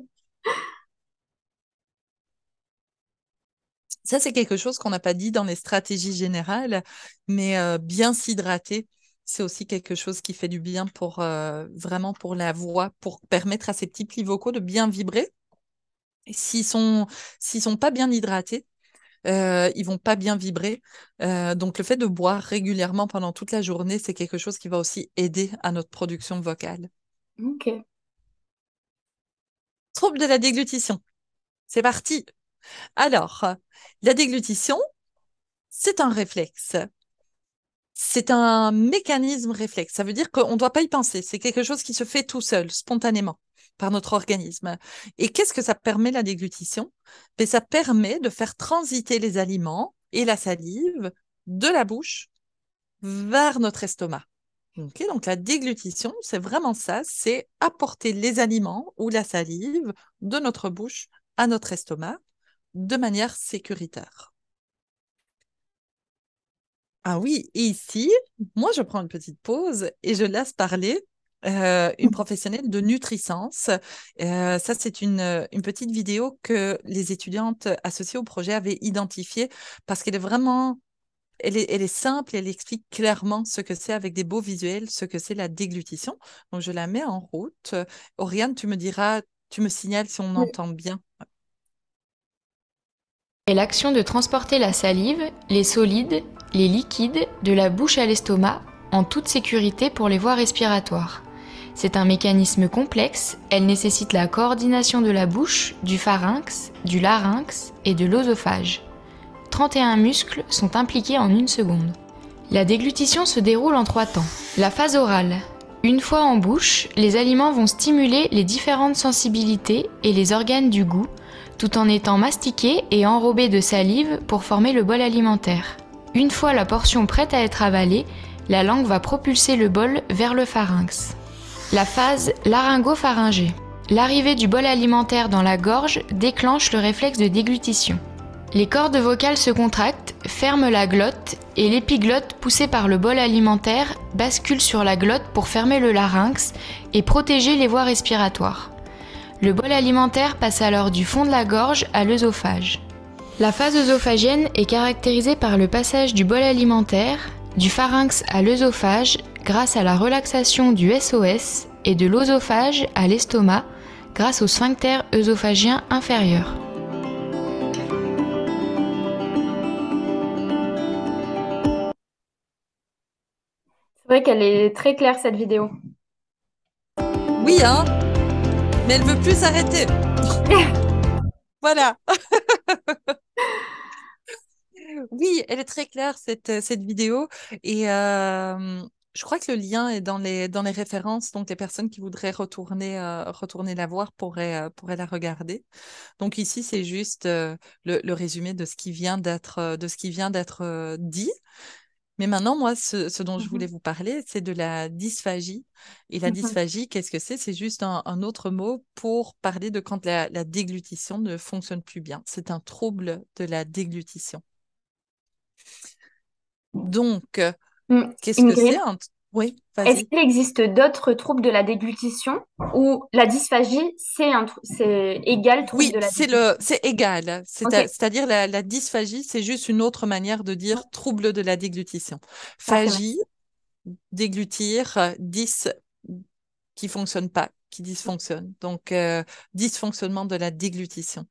ça, c'est quelque chose qu'on n'a pas dit dans les stratégies générales, mais bien s'hydrater c'est aussi quelque chose qui fait du bien pour euh, vraiment pour la voix, pour permettre à ces petits plis vocaux de bien vibrer. S'ils sont s'ils sont pas bien hydratés, ils euh, ils vont pas bien vibrer. Euh, donc le fait de boire régulièrement pendant toute la journée, c'est quelque chose qui va aussi aider à notre production vocale. Ok. Trouble de la déglutition. C'est parti. Alors, la déglutition, c'est un réflexe c'est un mécanisme réflexe. Ça veut dire qu'on ne doit pas y penser. C'est quelque chose qui se fait tout seul, spontanément, par notre organisme. Et qu'est-ce que ça permet, la déglutition ben, Ça permet de faire transiter les aliments et la salive de la bouche vers notre estomac. donc la déglutition, c'est vraiment ça, c'est apporter les aliments ou la salive de notre bouche à notre estomac de manière sécuritaire. Ah oui, et ici, moi, je prends une petite pause et je laisse parler euh, une mmh. professionnelle de nutricence. Euh, ça, c'est une, euh, une, petite vidéo que les étudiantes associées au projet avaient identifiée parce qu'elle est vraiment, elle est, elle est simple, elle explique clairement ce que c'est avec des beaux visuels, ce que c'est la déglutition. Donc, je la mets en route. Oriane, tu me diras, tu me signales si on entend bien est l'action de transporter la salive, les solides, les liquides de la bouche à l'estomac en toute sécurité pour les voies respiratoires. C'est un mécanisme complexe, elle nécessite la coordination de la bouche, du pharynx, du larynx et de l'osophage. 31 muscles sont impliqués en une seconde. La déglutition se déroule en trois temps. La phase orale. Une fois en bouche, les aliments vont stimuler les différentes sensibilités et les organes du goût, tout en étant mastiqué et enrobé de salive pour former le bol alimentaire. Une fois la portion prête à être avalée, la langue va propulser le bol vers le pharynx. La phase laryngopharyngée. L'arrivée du bol alimentaire dans la gorge déclenche le réflexe de déglutition. Les cordes vocales se contractent, ferment la glotte et l'épiglotte poussée par le bol alimentaire bascule sur la glotte pour fermer le larynx et protéger les voies respiratoires. Le bol alimentaire passe alors du fond de la gorge à l'œsophage. La phase œsophagienne est caractérisée par le passage du bol alimentaire, du pharynx à l'œsophage grâce à la relaxation du SOS et de l'œsophage à l'estomac grâce au sphincter œsophagien inférieur. C'est vrai qu'elle est très claire cette vidéo. Oui, hein mais elle veut plus s'arrêter. [laughs] voilà. [laughs] oui, elle est très claire, cette, euh, vidéo. Et euh, je crois que le lien est dans les, dans les références. Donc, les personnes qui voudraient retourner, euh, retourner la voir pourraient, pourraient la regarder. Donc, ici, c'est juste le, résumé de ce qui vient d'être, de ce qui vient d'être dit. Mais maintenant, moi, ce, dont je mmh voulais vous parler, c'est de la dysphagie. Et la dysphagie, qu'est-ce que c'est C'est juste un, autre mot pour parler de quand la, déglutition ne fonctionne plus bien. C'est un trouble de la déglutition. Mmh. Donc, mmh. qu'est-ce que c'est est-ce qu'il existe d'autres troubles de la déglutition ou la dysphagie, c'est, un c'est égal trouble de la c'est le c'est égal. C'est à, dire la, la dysphagie, c'est juste une autre manière de dire trouble de la déglutition. Ah, Phagie, déglutir, dys qui fonctionne pas, qui dysfonctionne. Donc, euh, dysfonctionnement de la déglutition.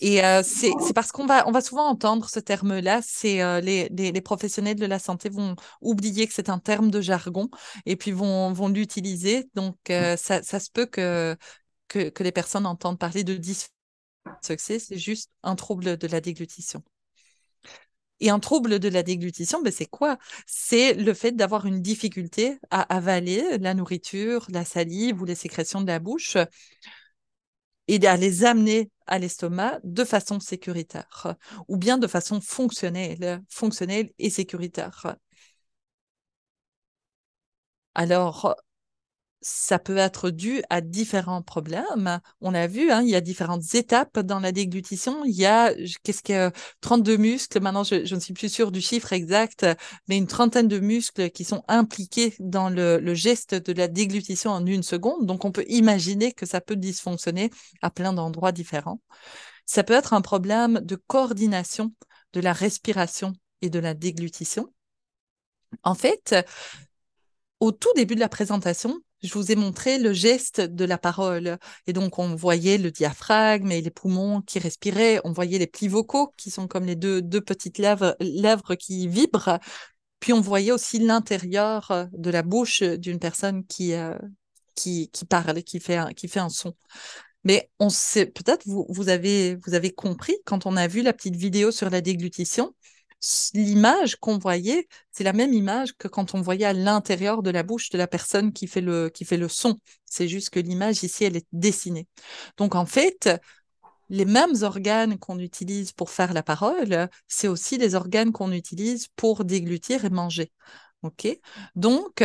Et euh, c'est parce qu'on va, on va souvent entendre ce terme-là. C'est euh, les, les, professionnels de la santé vont oublier que c'est un terme de jargon et puis vont, vont l'utiliser. Donc, euh, mm. ça, ça, se peut que, que, les personnes entendent parler de dysphagie. C'est juste un trouble de la déglutition. Et un trouble de la déglutition, ben c'est quoi C'est le fait d'avoir une difficulté à avaler la nourriture, la salive ou les sécrétions de la bouche et à les amener à l'estomac de façon sécuritaire ou bien de façon fonctionnelle, fonctionnelle et sécuritaire. Alors, ça peut être dû à différents problèmes. On l'a vu, hein, il y a différentes étapes dans la déglutition. Il y a, qu'est-ce que, 32 muscles, maintenant je, ne suis plus sûre du chiffre exact, mais une trentaine de muscles qui sont impliqués dans le geste de la déglutition en une seconde. Donc on peut imaginer que ça peut dysfonctionner à plein d'endroits différents. Ça peut être un problème de coordination de la respiration et de la déglutition. En fait, au tout début de la présentation, je vous ai montré le geste de la parole. Et donc, on voyait le diaphragme et les poumons qui respiraient. On voyait les plis vocaux qui sont comme les deux, deux petites lèvres, lèvres qui vibrent. Puis, on voyait aussi l'intérieur euh, de la bouche d'une personne euh, qui, qui, parle, qui fait, un, qui fait un son. Mais on sait, peut-être vous, vous, avez, vous avez compris quand on a vu la petite vidéo sur la déglutition, l'image qu'on voyait, c'est la même image que quand on voyait à l'intérieur de la bouche de la personne qui fait le, qui fait le son. C'est juste que l'image ici, elle est dessinée. Donc en fait, les mêmes organes qu'on utilise pour faire la parole, c'est aussi les organes qu'on utilise pour déglutir et manger. OK Donc,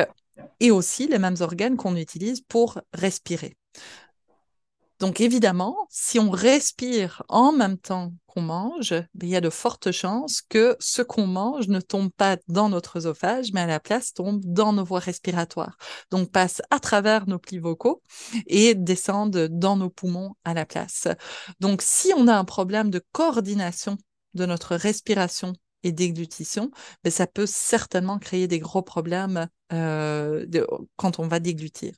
et aussi les mêmes organes qu'on utilise pour respirer. Donc évidemment, si on respire en même temps qu'on mange, ben, il y a de fortes chances que ce qu'on mange ne tombe pas dans notre œsophage, mais à la place tombe dans nos voies respiratoires. Donc passe à travers nos plis vocaux et descende dans nos poumons à la place. Donc si on a un problème de coordination de notre respiration et déglutition, ben, ça peut certainement créer des gros problèmes euh, quand on va déglutir.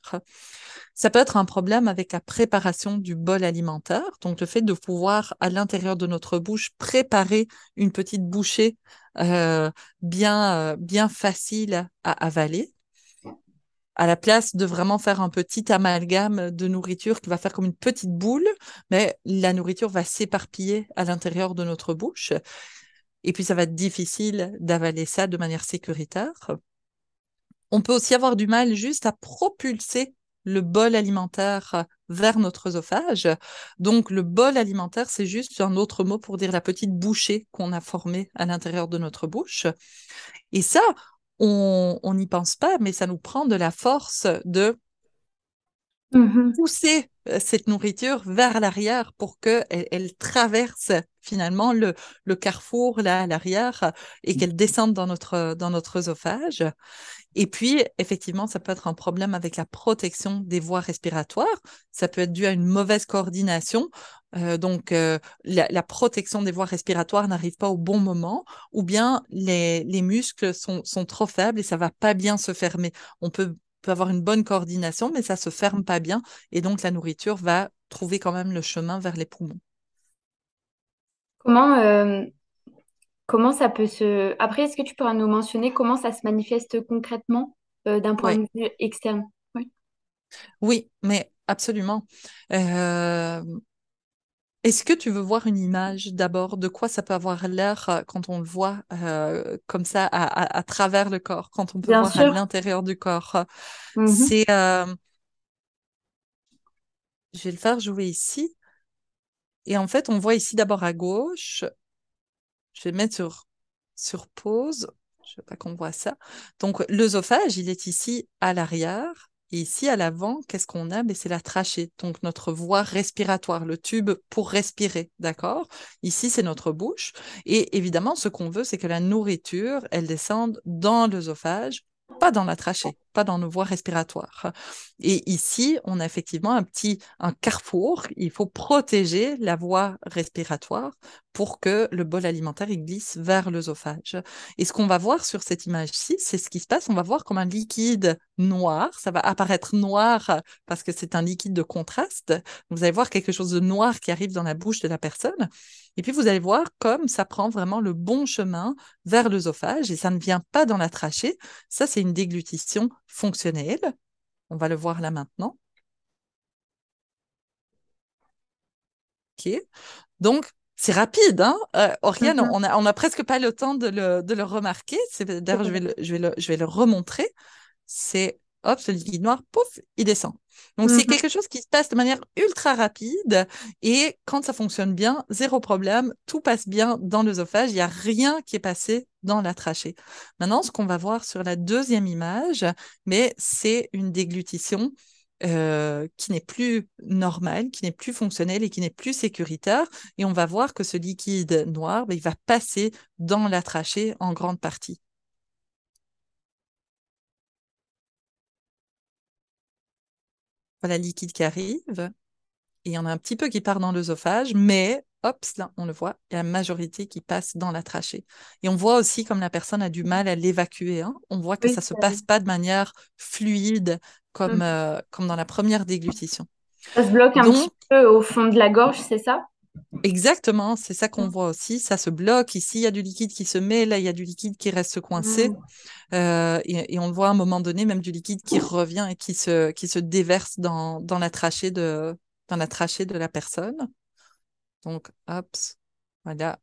Ça peut être un problème avec la préparation du bol alimentaire, donc le fait de pouvoir à l'intérieur de notre bouche préparer une petite bouchée euh, bien, euh, bien facile à avaler à la place de vraiment faire un petit amalgame de nourriture qui va faire comme une petite boule, mais la nourriture va s'éparpiller à l'intérieur de notre bouche. Et puis, ça va être difficile d'avaler ça de manière sécuritaire. On peut aussi avoir du mal juste à propulser le bol alimentaire vers notre œsophage. Donc le bol alimentaire, c'est juste un autre mot pour dire la petite bouchée qu'on a formée à l'intérieur de notre bouche. Et ça, on n'y pense pas, mais ça nous prend de la force de mm-hmm. pousser euh, cette nourriture vers l'arrière pour qu'elle elle traverse finalement le, carrefour là à l'arrière et mmh. qu'elle descende dans notre, dans notre œsophage. Et puis, effectivement, ça peut être un problème avec la protection des voies respiratoires. Ça peut être dû à une mauvaise coordination. Euh, donc, euh, la, protection des voies respiratoires n'arrive pas au bon moment, ou bien les, muscles sont, sont, trop faibles et ça va pas bien se fermer. On peut avoir une bonne coordination, mais ça se ferme pas bien. Et donc, la nourriture va trouver quand même le chemin vers les poumons. Comment, euh, comment ça peut se... Après, est-ce que tu pourras nous mentionner comment ça se manifeste concrètement euh, d'un point de vue externe oui. mais absolument. Euh, est-ce que tu veux voir une image d'abord de quoi ça peut avoir l'air euh, quand on le voit euh, comme ça à, travers le corps, quand on peut voir à l'intérieur du corps mmh C'est, euh, je vais le faire jouer ici. Et en fait, on voit ici d'abord à gauche. Je vais mettre sur sur pause. Je veux pas qu'on voit ça. Donc l'œsophage, il est ici à l'arrière ici, à l'avant, qu'est-ce qu'on a ben, C'est la trachée, donc notre voie respiratoire, le tube pour respirer, d'accord Ici, c'est notre bouche. Et évidemment, ce qu'on veut, c'est que la nourriture, elle descende dans l'œsophage, pas dans la trachée pas dans nos voies respiratoires. Et ici, on a effectivement un petit un carrefour. Il faut protéger la voie respiratoire pour que le bol alimentaire glisse vers l'œsophage. Et ce qu'on va voir sur cette image-ci, c'est ce qui se passe. On va voir comme un liquide noir. Ça va apparaître noir parce que c'est un liquide de contraste. Vous allez voir quelque chose de noir qui arrive dans la bouche de la personne. Et puis vous allez voir comme ça prend vraiment le bon chemin vers l'œsophage et ça ne vient pas dans la trachée. Ça, c'est une déglutition fonctionnel. On va le voir là maintenant. OK. Donc, c'est rapide, hein euh, mhm. on n'a a presque pas le temps de le, remarquer. D'ailleurs, je, je vais le remontrer. C'est hop, ce liquide noir, pouf, il descend. Donc, c'est mhm. quelque chose qui se passe de manière ultra rapide. Et quand ça fonctionne bien, zéro problème, tout passe bien dans l'œsophage. Il n'y a rien qui est passé dans la trachée. Maintenant, ce qu'on va voir sur la deuxième image, mais c'est une déglutition. Euh, qui n'est plus normale, qui n'est plus fonctionnelle et qui n'est plus sécuritaire. Et on va voir que ce liquide noir, ben, il va passer dans la trachée en grande partie. voilà, liquide qui arrive. Et il y en a un petit peu qui part dans l'œsophage, mais hop, là, on le voit, il y a la majorité qui passe dans la trachée. Et on voit aussi comme la personne a du mal à l'évacuer. Hein. On voit que ça ne se passe pas de manière fluide comme, mmh. euh, comme dans la première déglutition. Ça se bloque un petit peu au fond de la gorge, c'est ça Exactement, c'est ça qu'on mmh. voit aussi. Ça se bloque. Ici, il y a du liquide qui se met. Là, il y a du liquide qui reste coincé. Mmh. Euh, et, on voit à un moment donné, même du liquide qui mmh. revient et qui se, qui se déverse dans, dans, la trachée de, dans la trachée de la personne. Donc, hop, voilà.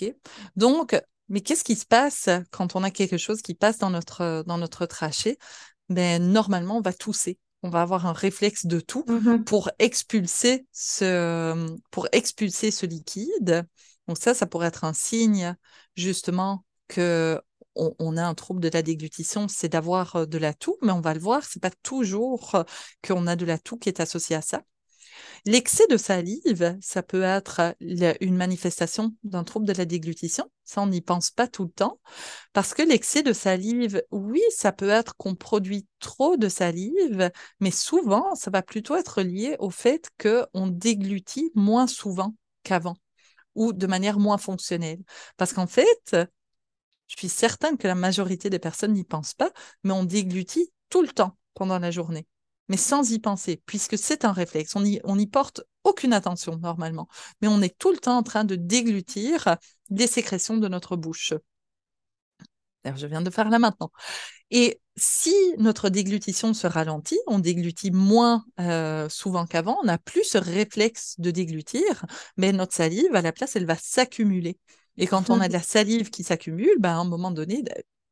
OK. Donc, mais qu'est-ce qui se passe quand on a quelque chose qui passe dans notre, dans notre trachée ben, Normalement, on va tousser on va avoir un réflexe de tout mm-hmm. pour expulser ce pour expulser ce liquide. Donc ça, ça pourrait être un signe justement que on, a un trouble de la déglutition, c'est d'avoir euh, de la toux, mais on va le voir, c'est pas toujours euh, qu'on a de la toux qui est associé à ça. L'excès de salive, ça peut être euh, une manifestation d'un trouble de la déglutition. Ça, on n'y pense pas tout le temps. Parce que l'excès de salive, oui, ça peut être qu'on produit trop de salive, mais souvent, ça va plutôt être lié au fait qu'on déglutit moins souvent qu'avant ou de manière moins fonctionnelle. Parce qu'en fait, je suis certaine que la majorité des personnes n'y pensent pas, mais on déglutit tout le temps pendant la journée mais sans y penser, puisque c'est un réflexe. On n'y porte aucune attention normalement, mais on est tout le temps en train de déglutir des sécrétions de notre bouche. je viens de faire là maintenant. Et si notre déglutition se ralentit, on déglutit moins euh, souvent qu'avant, on a plus ce réflexe de déglutir, mais notre salive, à la place, elle va s'accumuler. Et quand on a de la salive qui s'accumule, ben, à un moment donné,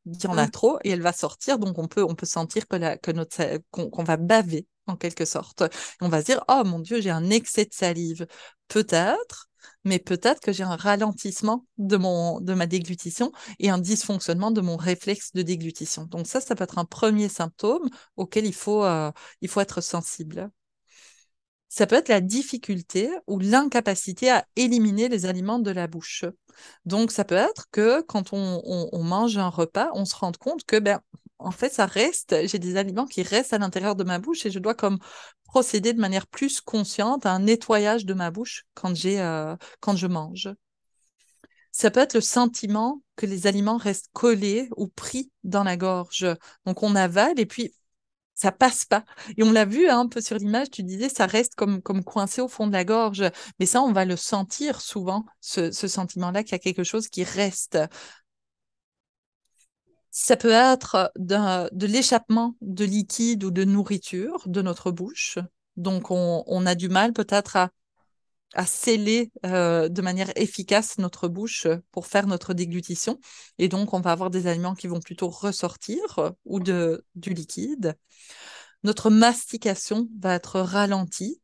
il y en a mmh. trop et elle va sortir. Donc on peut, on peut sentir que, la, que notre qu'on va baver en quelque sorte. on va se dire oh mon dieu j'ai un excès de salive. Peut-être, mais peut-être que j'ai un ralentissement de mon de ma déglutition et un dysfonctionnement de mon réflexe de déglutition. Donc ça, ça peut être un premier symptôme auquel il faut euh, il faut être sensible ça peut être la difficulté ou l'incapacité à éliminer les aliments de la bouche. Donc, ça peut être que quand on, mange un repas, on se rende compte que, ben, en fait, ça reste, j'ai des aliments qui restent à l'intérieur de ma bouche et je dois comme procéder de manière plus consciente à un nettoyage de ma bouche quand, j'ai, euh, quand je mange. Ça peut être le sentiment que les aliments restent collés ou pris dans la gorge. Donc, on avale et puis ça passe pas. Et on l'a vu hein, un peu sur l'image, tu disais, ça reste comme, comme coincé au fond de la gorge. Mais ça, on va le sentir souvent, ce, sentiment-là, qu'il y a quelque chose qui reste. Ça peut être de l'échappement de liquide ou de nourriture de notre bouche. Donc, on a du mal peut-être à à sceller euh, de manière efficace notre bouche pour faire notre déglutition. Et donc, on va avoir des aliments qui vont plutôt ressortir euh, ou de, du liquide. Notre mastication va être ralentie,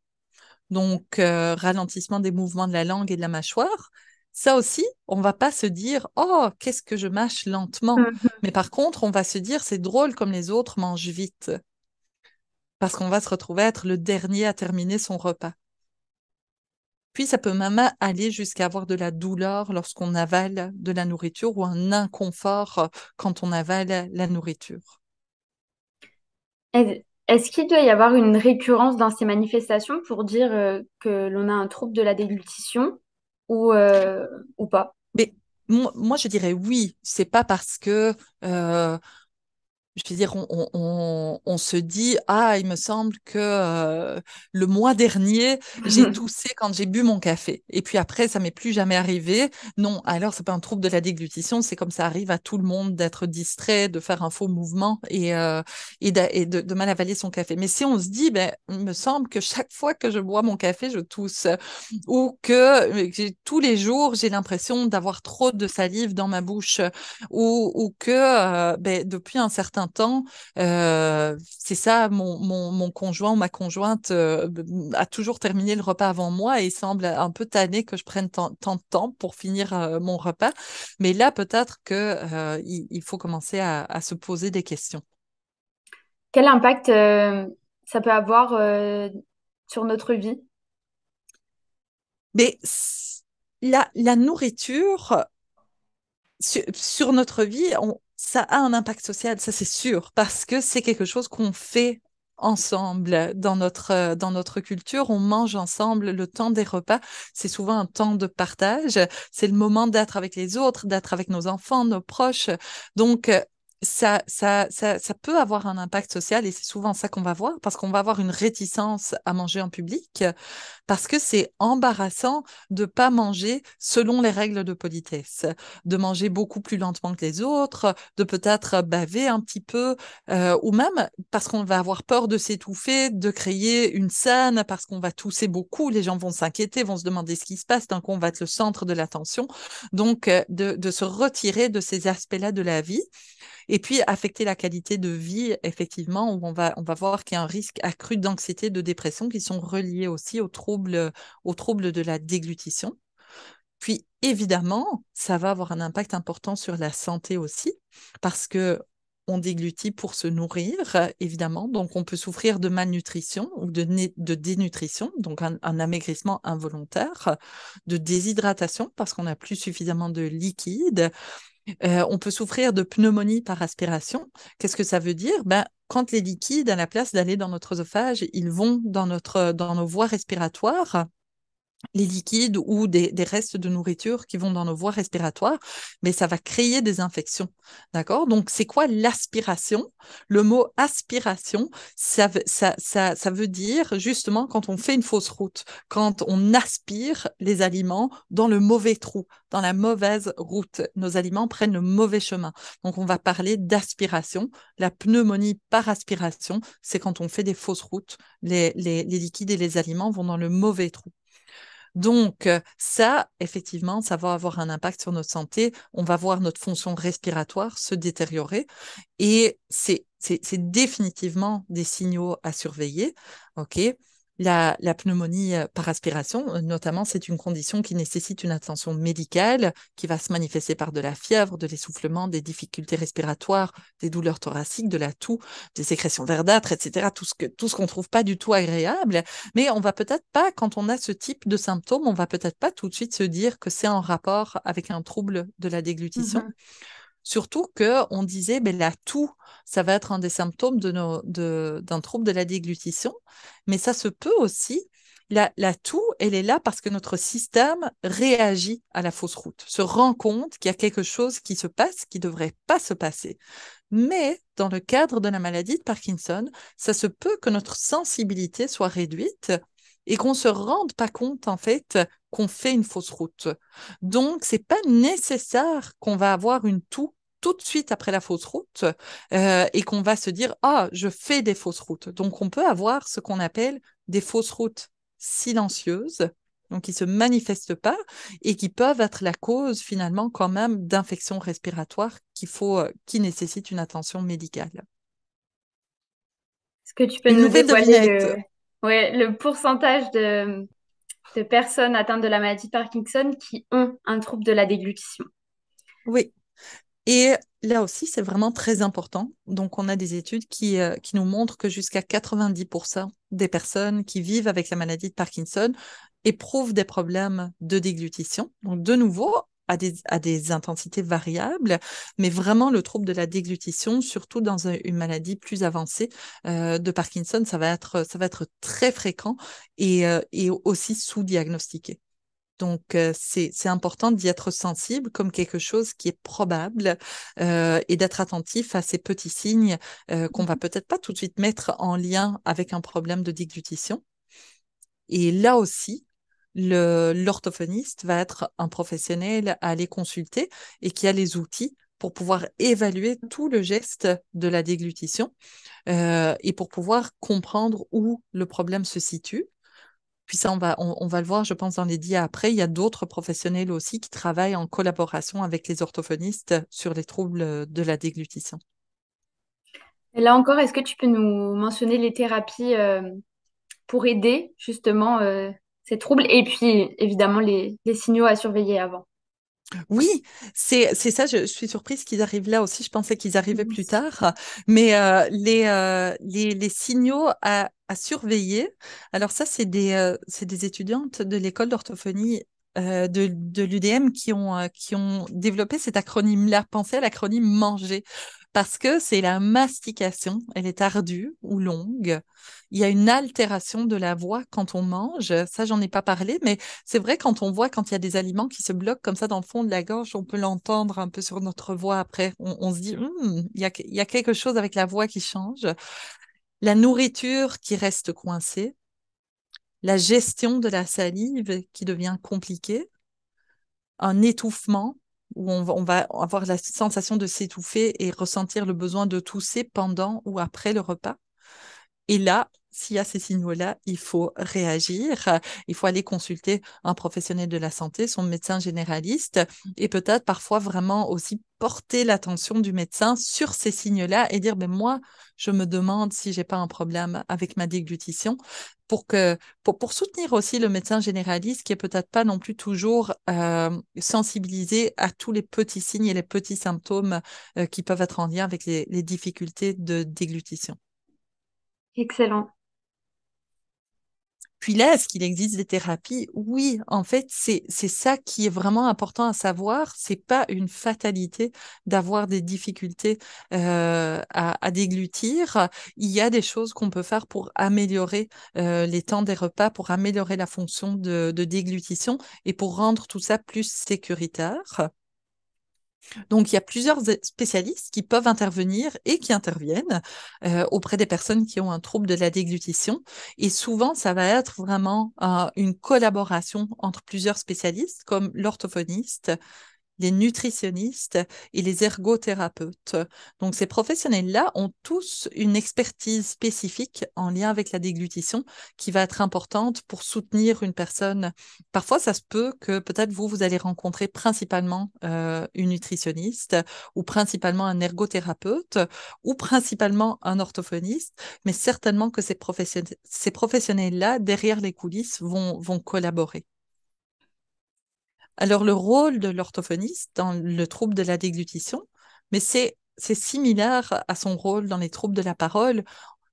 donc euh, ralentissement des mouvements de la langue et de la mâchoire. Ça aussi, on va pas se dire oh qu'est-ce que je mâche lentement, mmh mais par contre, on va se dire c'est drôle comme les autres mangent vite parce qu'on va se retrouver à être le dernier à terminer son repas. Puis ça peut même aller jusqu'à avoir de la douleur lorsqu'on avale de la nourriture ou un inconfort euh, quand on avale la nourriture. Est-ce qu'il doit y avoir une récurrence dans ces manifestations pour dire euh, que l'on a un trouble de la déglutition ou, euh, ou pas Mais, Moi, je dirais oui. C'est pas parce que je veux dire, on, se dit, ah, il me semble que euh, le mois dernier, j'ai [laughs] toussé quand j'ai bu mon café. Et puis après, ça m'est plus jamais arrivé. Non, alors c'est pas un trouble de la déglutition, c'est comme ça arrive à tout le monde d'être distrait, de faire un faux mouvement et, euh, de, mal avaler son café. Mais si on se dit, ben, il me semble que chaque fois que je bois mon café, je tousse, ou que, euh, tous les jours, j'ai l'impression d'avoir trop de salive dans ma bouche, ou, que ben, depuis un certain temps, temps. Euh, c'est ça, mon, conjoint ma conjointe euh, a toujours terminé le repas avant moi et il semble un peu tanné que je prenne tant, de temps pour finir euh, mon repas. Mais là, peut-être qu'il il, faut commencer à, se poser des questions. Quel impact ça peut avoir sur notre vie Mais la, nourriture, sur, notre vie, on, ça a un impact social, ça c'est sûr, parce que c'est quelque chose qu'on fait ensemble dans notre, euh, dans notre culture. On mange ensemble le temps des repas. C'est souvent un temps de partage. C'est le moment d'être avec les autres, d'être avec nos enfants, nos proches. Donc, euh, ça, ça, ça, ça, peut avoir un impact social et c'est souvent ça qu'on va voir parce qu'on va avoir une réticence à manger en public parce que c'est embarrassant de pas manger selon les règles de politesse, de manger beaucoup plus lentement que les autres, de peut-être baver un petit peu euh, ou même parce qu'on va avoir peur de s'étouffer, de créer une scène parce qu'on va tousser beaucoup, les gens vont s'inquiéter, vont se demander ce qui se passe, tant qu'on va être le centre de l'attention. Donc euh, de, de se retirer de ces aspects-là de la vie. Et puis affecter la qualité de vie, effectivement, on va, on va voir qu'il y a un risque accru d'anxiété, de dépression qui sont reliés aussi aux troubles, aux troubles de la déglutition. Puis évidemment, ça va avoir un impact important sur la santé aussi, parce que on déglutit pour se nourrir, évidemment. Donc, on peut souffrir de malnutrition ou de, de dénutrition, donc un, un, amaigrissement involontaire, de déshydratation parce qu'on n'a plus suffisamment de liquide, on peut souffrir de pneumonie par aspiration. Qu'est-ce que ça veut dire ben, Quand les liquides, à la place d'aller dans notre oesophage, ils vont dans, notre, dans nos voies respiratoires les liquides ou des, restes de nourriture qui vont dans nos voies respiratoires, mais ça va créer des infections. D'accord Donc, c'est quoi l'aspiration Le mot aspiration, ça, ça, ça, veut dire justement quand on fait une fausse route, quand on aspire les aliments dans le mauvais trou, dans la mauvaise route. Nos aliments prennent le mauvais chemin. Donc, on va parler d'aspiration. La pneumonie par aspiration, c'est quand on fait des fausses routes. Les, les liquides et les aliments vont dans le mauvais trou. Donc, euh, ça, effectivement, ça va avoir un impact sur notre santé. On va voir notre fonction respiratoire se détériorer et c'est définitivement des signaux à surveiller. OK? La, pneumonie euh, par aspiration, euh, notamment, c'est une condition qui nécessite une attention médicale, qui va se manifester par de la fièvre, de l'essoufflement, des difficultés respiratoires, des douleurs thoraciques, de la toux, des sécrétions verdâtres, etc. Tout ce que tout ce qu'on trouve pas du tout agréable. Mais on va peut-être pas, quand on a ce type de symptômes, on va peut-être pas tout de suite se dire que c'est en rapport avec un trouble de la déglutition. Mmh Surtout qu'on disait, ben, la toux, ça va être un des symptômes d'un trouble de la déglutition, mais ça se peut aussi. La, la toux, elle est là parce que notre système réagit à la fausse route, se rend compte qu'il y a quelque chose qui se passe qui ne devrait pas se passer. Mais dans le cadre de la maladie de Parkinson, ça se peut que notre sensibilité soit réduite et qu'on ne se rende pas compte en fait qu'on fait une fausse route. Donc c'est pas nécessaire qu'on va avoir une toux tout de suite après la fausse route euh, et qu'on va se dire ah je fais des fausses routes donc on peut avoir ce qu'on appelle des fausses routes silencieuses donc qui se manifestent pas et qui peuvent être la cause finalement quand même d'infections respiratoires qu'il faut euh, qui nécessitent une attention médicale est-ce que tu peux nous dévoiler le... pourcentage de... de personnes atteintes de la maladie de Parkinson qui ont un trouble de la déglutition oui. Et là aussi, c'est vraiment très important. Donc, on a des études qui, euh, qui nous montrent que jusqu'à 90% des personnes qui vivent avec la maladie de Parkinson éprouvent des problèmes de déglutition. Donc, de nouveau, à des, à des, intensités variables, mais vraiment le trouble de la déglutition, surtout dans une maladie plus avancée euh, de Parkinson, ça va, être, ça va être très fréquent et, euh, et aussi sous-diagnostiqué. Donc, c'est important d'y être sensible comme quelque chose qui est probable et d'être attentif à ces petits signes qu'on qu'on va mmh peut-être pas tout de suite mettre en lien avec un problème de déglutition. Et là aussi, l'orthophoniste va être un professionnel à aller consulter et qui a les outils pour pouvoir évaluer tout le geste de la déglutition et pour pouvoir comprendre où le problème se situe puis ça, on va, on, va le voir, je pense, dans les dias après. Il y a d'autres professionnels aussi qui travaillent en collaboration avec les orthophonistes sur les troubles euh, de la déglutition. Et là encore, est-ce que tu peux nous mentionner les thérapies euh, pour aider justement euh, ces troubles et puis évidemment les, signaux à surveiller avant oui, c'est ça. Je, suis surprise qu'ils arrivent là aussi. Je pensais qu'ils arrivaient mmh plus tard. Mais les, les, les, signaux à à surveiller. Alors ça, c'est des, euh, des étudiantes de l'école d'orthophonie euh, de, l'UDM qui ont, euh, qui ont développé cet acronyme-là. Pensez l'acronyme manger, parce que c'est la mastication, elle est ardue ou longue. Il y a une altération de la voix quand on mange, ça j'en ai pas parlé, mais c'est vrai quand on voit quand il y a des aliments qui se bloquent comme ça dans le fond de la gorge, on peut l'entendre un peu sur notre voix après. On, se dit, «Hum, il y a, y a quelque chose avec la voix qui change la nourriture qui reste coincée, la gestion de la salive qui devient compliquée, un étouffement où on, va avoir la sensation de s'étouffer et ressentir le besoin de tousser pendant ou après le repas. Et là, s'il y a ces signaux-là, il faut réagir. Il faut aller consulter un professionnel de la santé, son médecin généraliste, et peut-être parfois vraiment aussi porter l'attention du médecin sur ces signes-là et dire, ben moi, je me demande si j'ai pas un problème avec ma déglutition pour que pour, soutenir aussi le médecin généraliste qui est peut-être pas non plus toujours euh, sensibilisé à tous les petits signes et les petits symptômes euh, qui peuvent être en lien avec les difficultés de déglutition. Excellent. Puis là, est-ce qu'il existe des thérapies Oui, en fait, c'est ça qui est vraiment important à savoir. C'est pas une fatalité d'avoir des difficultés euh, à, à, déglutir. Il y a des choses qu'on peut faire pour améliorer euh, les temps des repas, pour améliorer la fonction de, de déglutition et pour rendre tout ça plus sécuritaire. Donc, il y a plusieurs spécialistes qui peuvent intervenir et qui interviennent euh, auprès des personnes qui ont un trouble de la déglutition. Et souvent, ça va être vraiment euh, une collaboration entre plusieurs spécialistes comme l'orthophoniste, les nutritionnistes et les ergothérapeutes. Donc ces professionnels-là ont tous une expertise spécifique en lien avec la déglutition qui va être importante pour soutenir une personne. Parfois, ça se peut que peut-être vous, vous allez rencontrer principalement euh, une nutritionniste ou principalement un ergothérapeute ou principalement un orthophoniste, mais certainement que ces, ces professionnels-là, derrière les coulisses, vont, vont collaborer. Alors le rôle de l'orthophoniste dans le trouble de la déglutition, mais c'est similaire à son rôle dans les troubles de la parole.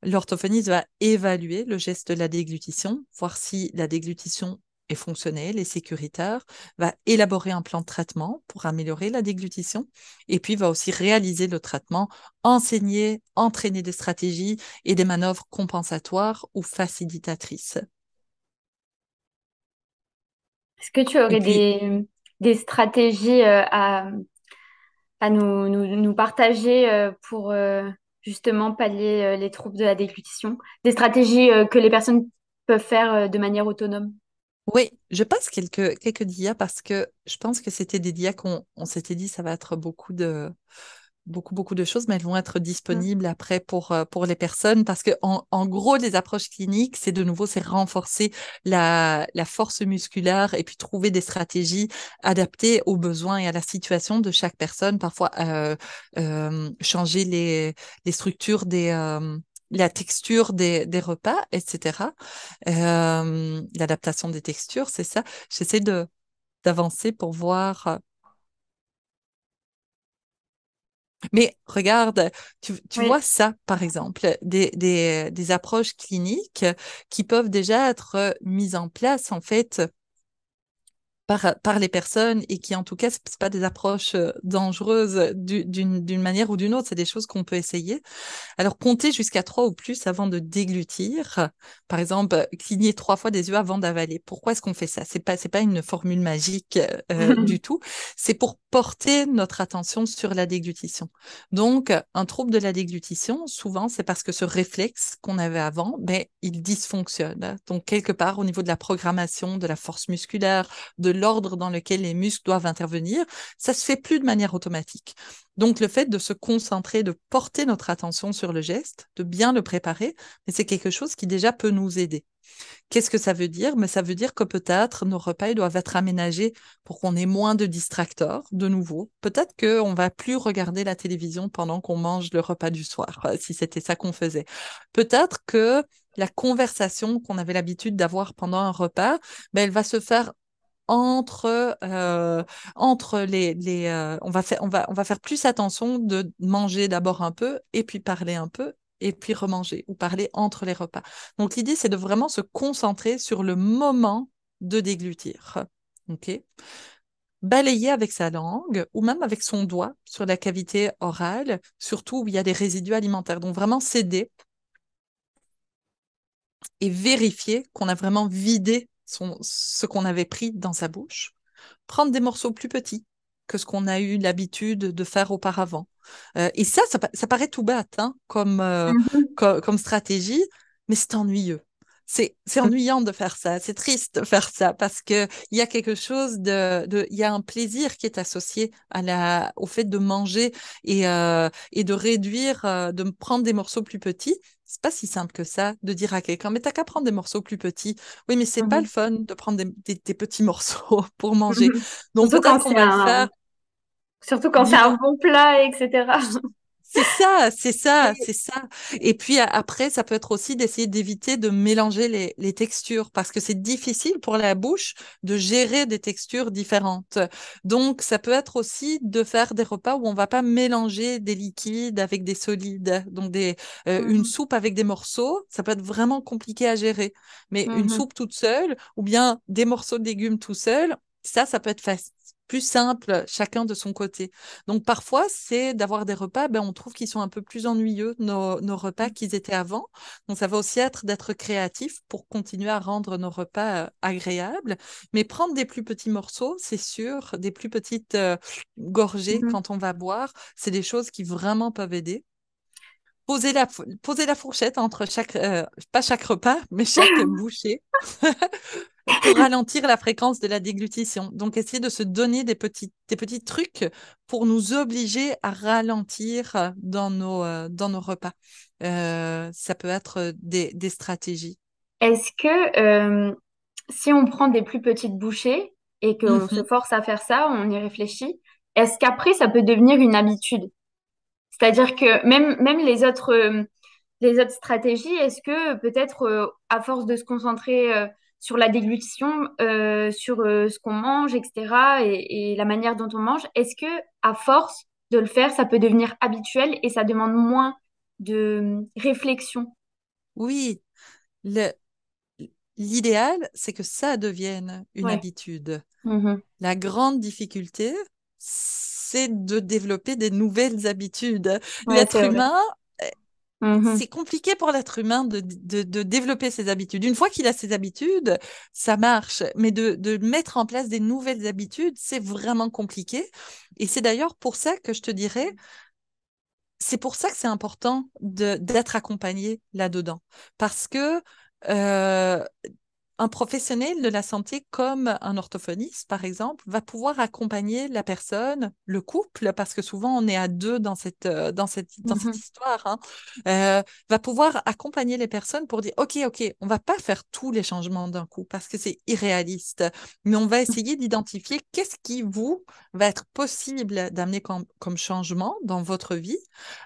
L'orthophoniste va évaluer le geste de la déglutition, voir si la déglutition est fonctionnelle et sécuritaire, va élaborer un plan de traitement pour améliorer la déglutition, et puis va aussi réaliser le traitement, enseigner, entraîner des stratégies et des manœuvres compensatoires ou facilitatrices. Est-ce que tu aurais des, stratégies euh, à, à nous, nous, partager euh, pour euh, justement pallier les troubles de la déglutition Des stratégies que les personnes peuvent faire de manière autonome oui, je passe quelques, quelques DIA parce que je pense que c'était des DIA qu'on on, s'était dit ça va être beaucoup de, beaucoup, beaucoup de choses, mais elles vont être mmh. disponibles après pour, euh, pour les personnes parce que, en, gros, les approches cliniques, c'est de nouveau, c'est renforcer la, la force musculaire et puis trouver des stratégies adaptées aux besoins et à la situation de chaque personne. Parfois, euh, euh, changer les, les structures des, euh, la texture des, des repas, etc. Euh, L'adaptation des textures, c'est ça. J'essaie de d'avancer pour voir mais regarde, tu, vois ça, par exemple, des, des, des, approches cliniques qui peuvent déjà être mises en place, en fait, par, les personnes et qui, en tout cas, ce pas des approches euh, dangereuses d'une manière ou d'une autre. C'est des choses qu'on peut essayer. Alors, compter jusqu'à trois ou plus avant de déglutir. Par exemple, cligner trois fois des yeux avant d'avaler. Pourquoi est-ce qu'on fait ça C'est pas, pas une formule magique euh, mm-hmm. du tout. C'est pour porter notre attention sur la déglutition. Donc, un trouble de la déglutition, souvent, c'est parce que ce réflexe qu'on avait avant, ben, il dysfonctionne. Donc, quelque part, au niveau de la programmation, de la force musculaire, de l'ordre dans lequel les muscles doivent intervenir, ça se fait plus de manière automatique. Donc le fait de se concentrer, de porter notre attention sur le geste, de bien le préparer, c'est quelque chose qui déjà peut nous aider. Qu'est-ce que ça veut dire Mais ça veut dire que peut-être nos repas doivent être aménagés pour qu'on ait moins de distracteurs, de nouveau. Peut-être qu'on va plus regarder la télévision pendant qu'on mange le repas du soir, euh, si c'était ça qu'on faisait. Peut-être que la conversation qu'on avait l'habitude d'avoir pendant un repas, ben, elle va se faire entre, euh, entre les, les euh, on, va faire, on, va, on va faire plus attention de manger d'abord un peu et puis parler un peu et puis remanger ou parler entre les repas. Donc l'idée, c'est de vraiment se concentrer sur le moment de déglutir. OK balayer avec sa langue ou même avec son doigt sur la cavité orale, surtout où il y a des résidus alimentaires. Donc vraiment céder et vérifier qu'on a vraiment vidé ce qu'on avait pris dans sa bouche, prendre des morceaux plus petits que ce qu'on a eu l'habitude de faire auparavant. Euh, et ça, ça, paraît tout bête hein, comme, euh, mm-hmm. comme stratégie, mais c'est ennuyeux. C'est mm. ennuyant de faire ça, c'est triste de faire ça parce qu'il y a quelque chose de, il y a un plaisir qui est associé à la, au fait de manger et, euh, et de réduire, de prendre des morceaux plus petits c'est pas si simple que ça de dire à quelqu'un mais t'as qu'à prendre des morceaux plus petits. Oui, mais c'est pas le fun de prendre des, petits morceaux [laughs] pour mmh manger. Donc surtout quand, on Surtout quand c'est un bon plat, etc. C'est ça, c'est ça, c'est ça. Et puis après, ça peut être aussi d'essayer d'éviter de mélanger les, textures parce que c'est difficile pour la bouche de gérer des textures différentes. Donc, ça peut être aussi de faire des repas où on ne va pas mélanger des liquides avec des solides. Donc, euh, une mmh soupe avec des morceaux, ça peut être vraiment compliqué à gérer. Mais une mmh soupe toute seule ou bien des morceaux de légumes tout seul, ça, ça peut être facile plus simple, chacun de son côté. Donc parfois, c'est d'avoir des repas, ben, on trouve qu'ils sont un peu plus ennuyeux, nos, repas qu'ils étaient avant. Donc ça va aussi être d'être créatif pour continuer à rendre nos repas euh, agréables. Mais prendre des plus petits morceaux, c'est sûr, des plus petites euh, gorgées mmh quand on va boire, c'est des choses qui vraiment peuvent aider poser la, poser la fourchette entre chaque, euh, pas chaque repas, mais chaque [laughs] bouchée [laughs] pour ralentir la fréquence de la déglutition. Donc, essayer de se donner des petits, des petits trucs pour nous obliger à ralentir dans nos, euh, dans nos repas. Euh, ça peut être des, stratégies. Est-ce que si on prend des plus petites bouchées et qu'on mhm. se force à faire ça, on y réfléchit, est-ce qu'après, ça peut devenir une habitude c'est-à-dire que même, même les autres, euh, les autres stratégies, est-ce que peut-être euh, à force de se concentrer euh, sur la déglutition, sur ce qu'on mange, etc., et, la manière dont on mange, est-ce que à force de le faire, ça peut devenir habituel et ça demande moins de réflexion Oui, l'idéal, c'est que ça devienne une habitude. Mmh la grande difficulté, c'est de développer des nouvelles habitudes. L'être humain, mm-hmm. C'est compliqué pour l'être humain de, de, développer ses habitudes. Une fois qu'il a ses habitudes, ça marche, mais de, de mettre en place des nouvelles habitudes, c'est vraiment compliqué. Et c'est d'ailleurs pour ça que je te dirais, c'est pour ça que c'est important d'être accompagné là-dedans. Parce que euh, un professionnel de la santé comme un orthophoniste, par exemple, va pouvoir accompagner la personne, le couple, parce que souvent on est à deux dans cette, euh, dans cette, dans cette mmh histoire, hein. euh, va pouvoir accompagner les personnes pour dire, OK, OK, on va pas faire tous les changements d'un coup parce que c'est irréaliste, mais on va mmh. essayer d'identifier qu'est-ce qui vous va être possible d'amener comme changement dans votre vie,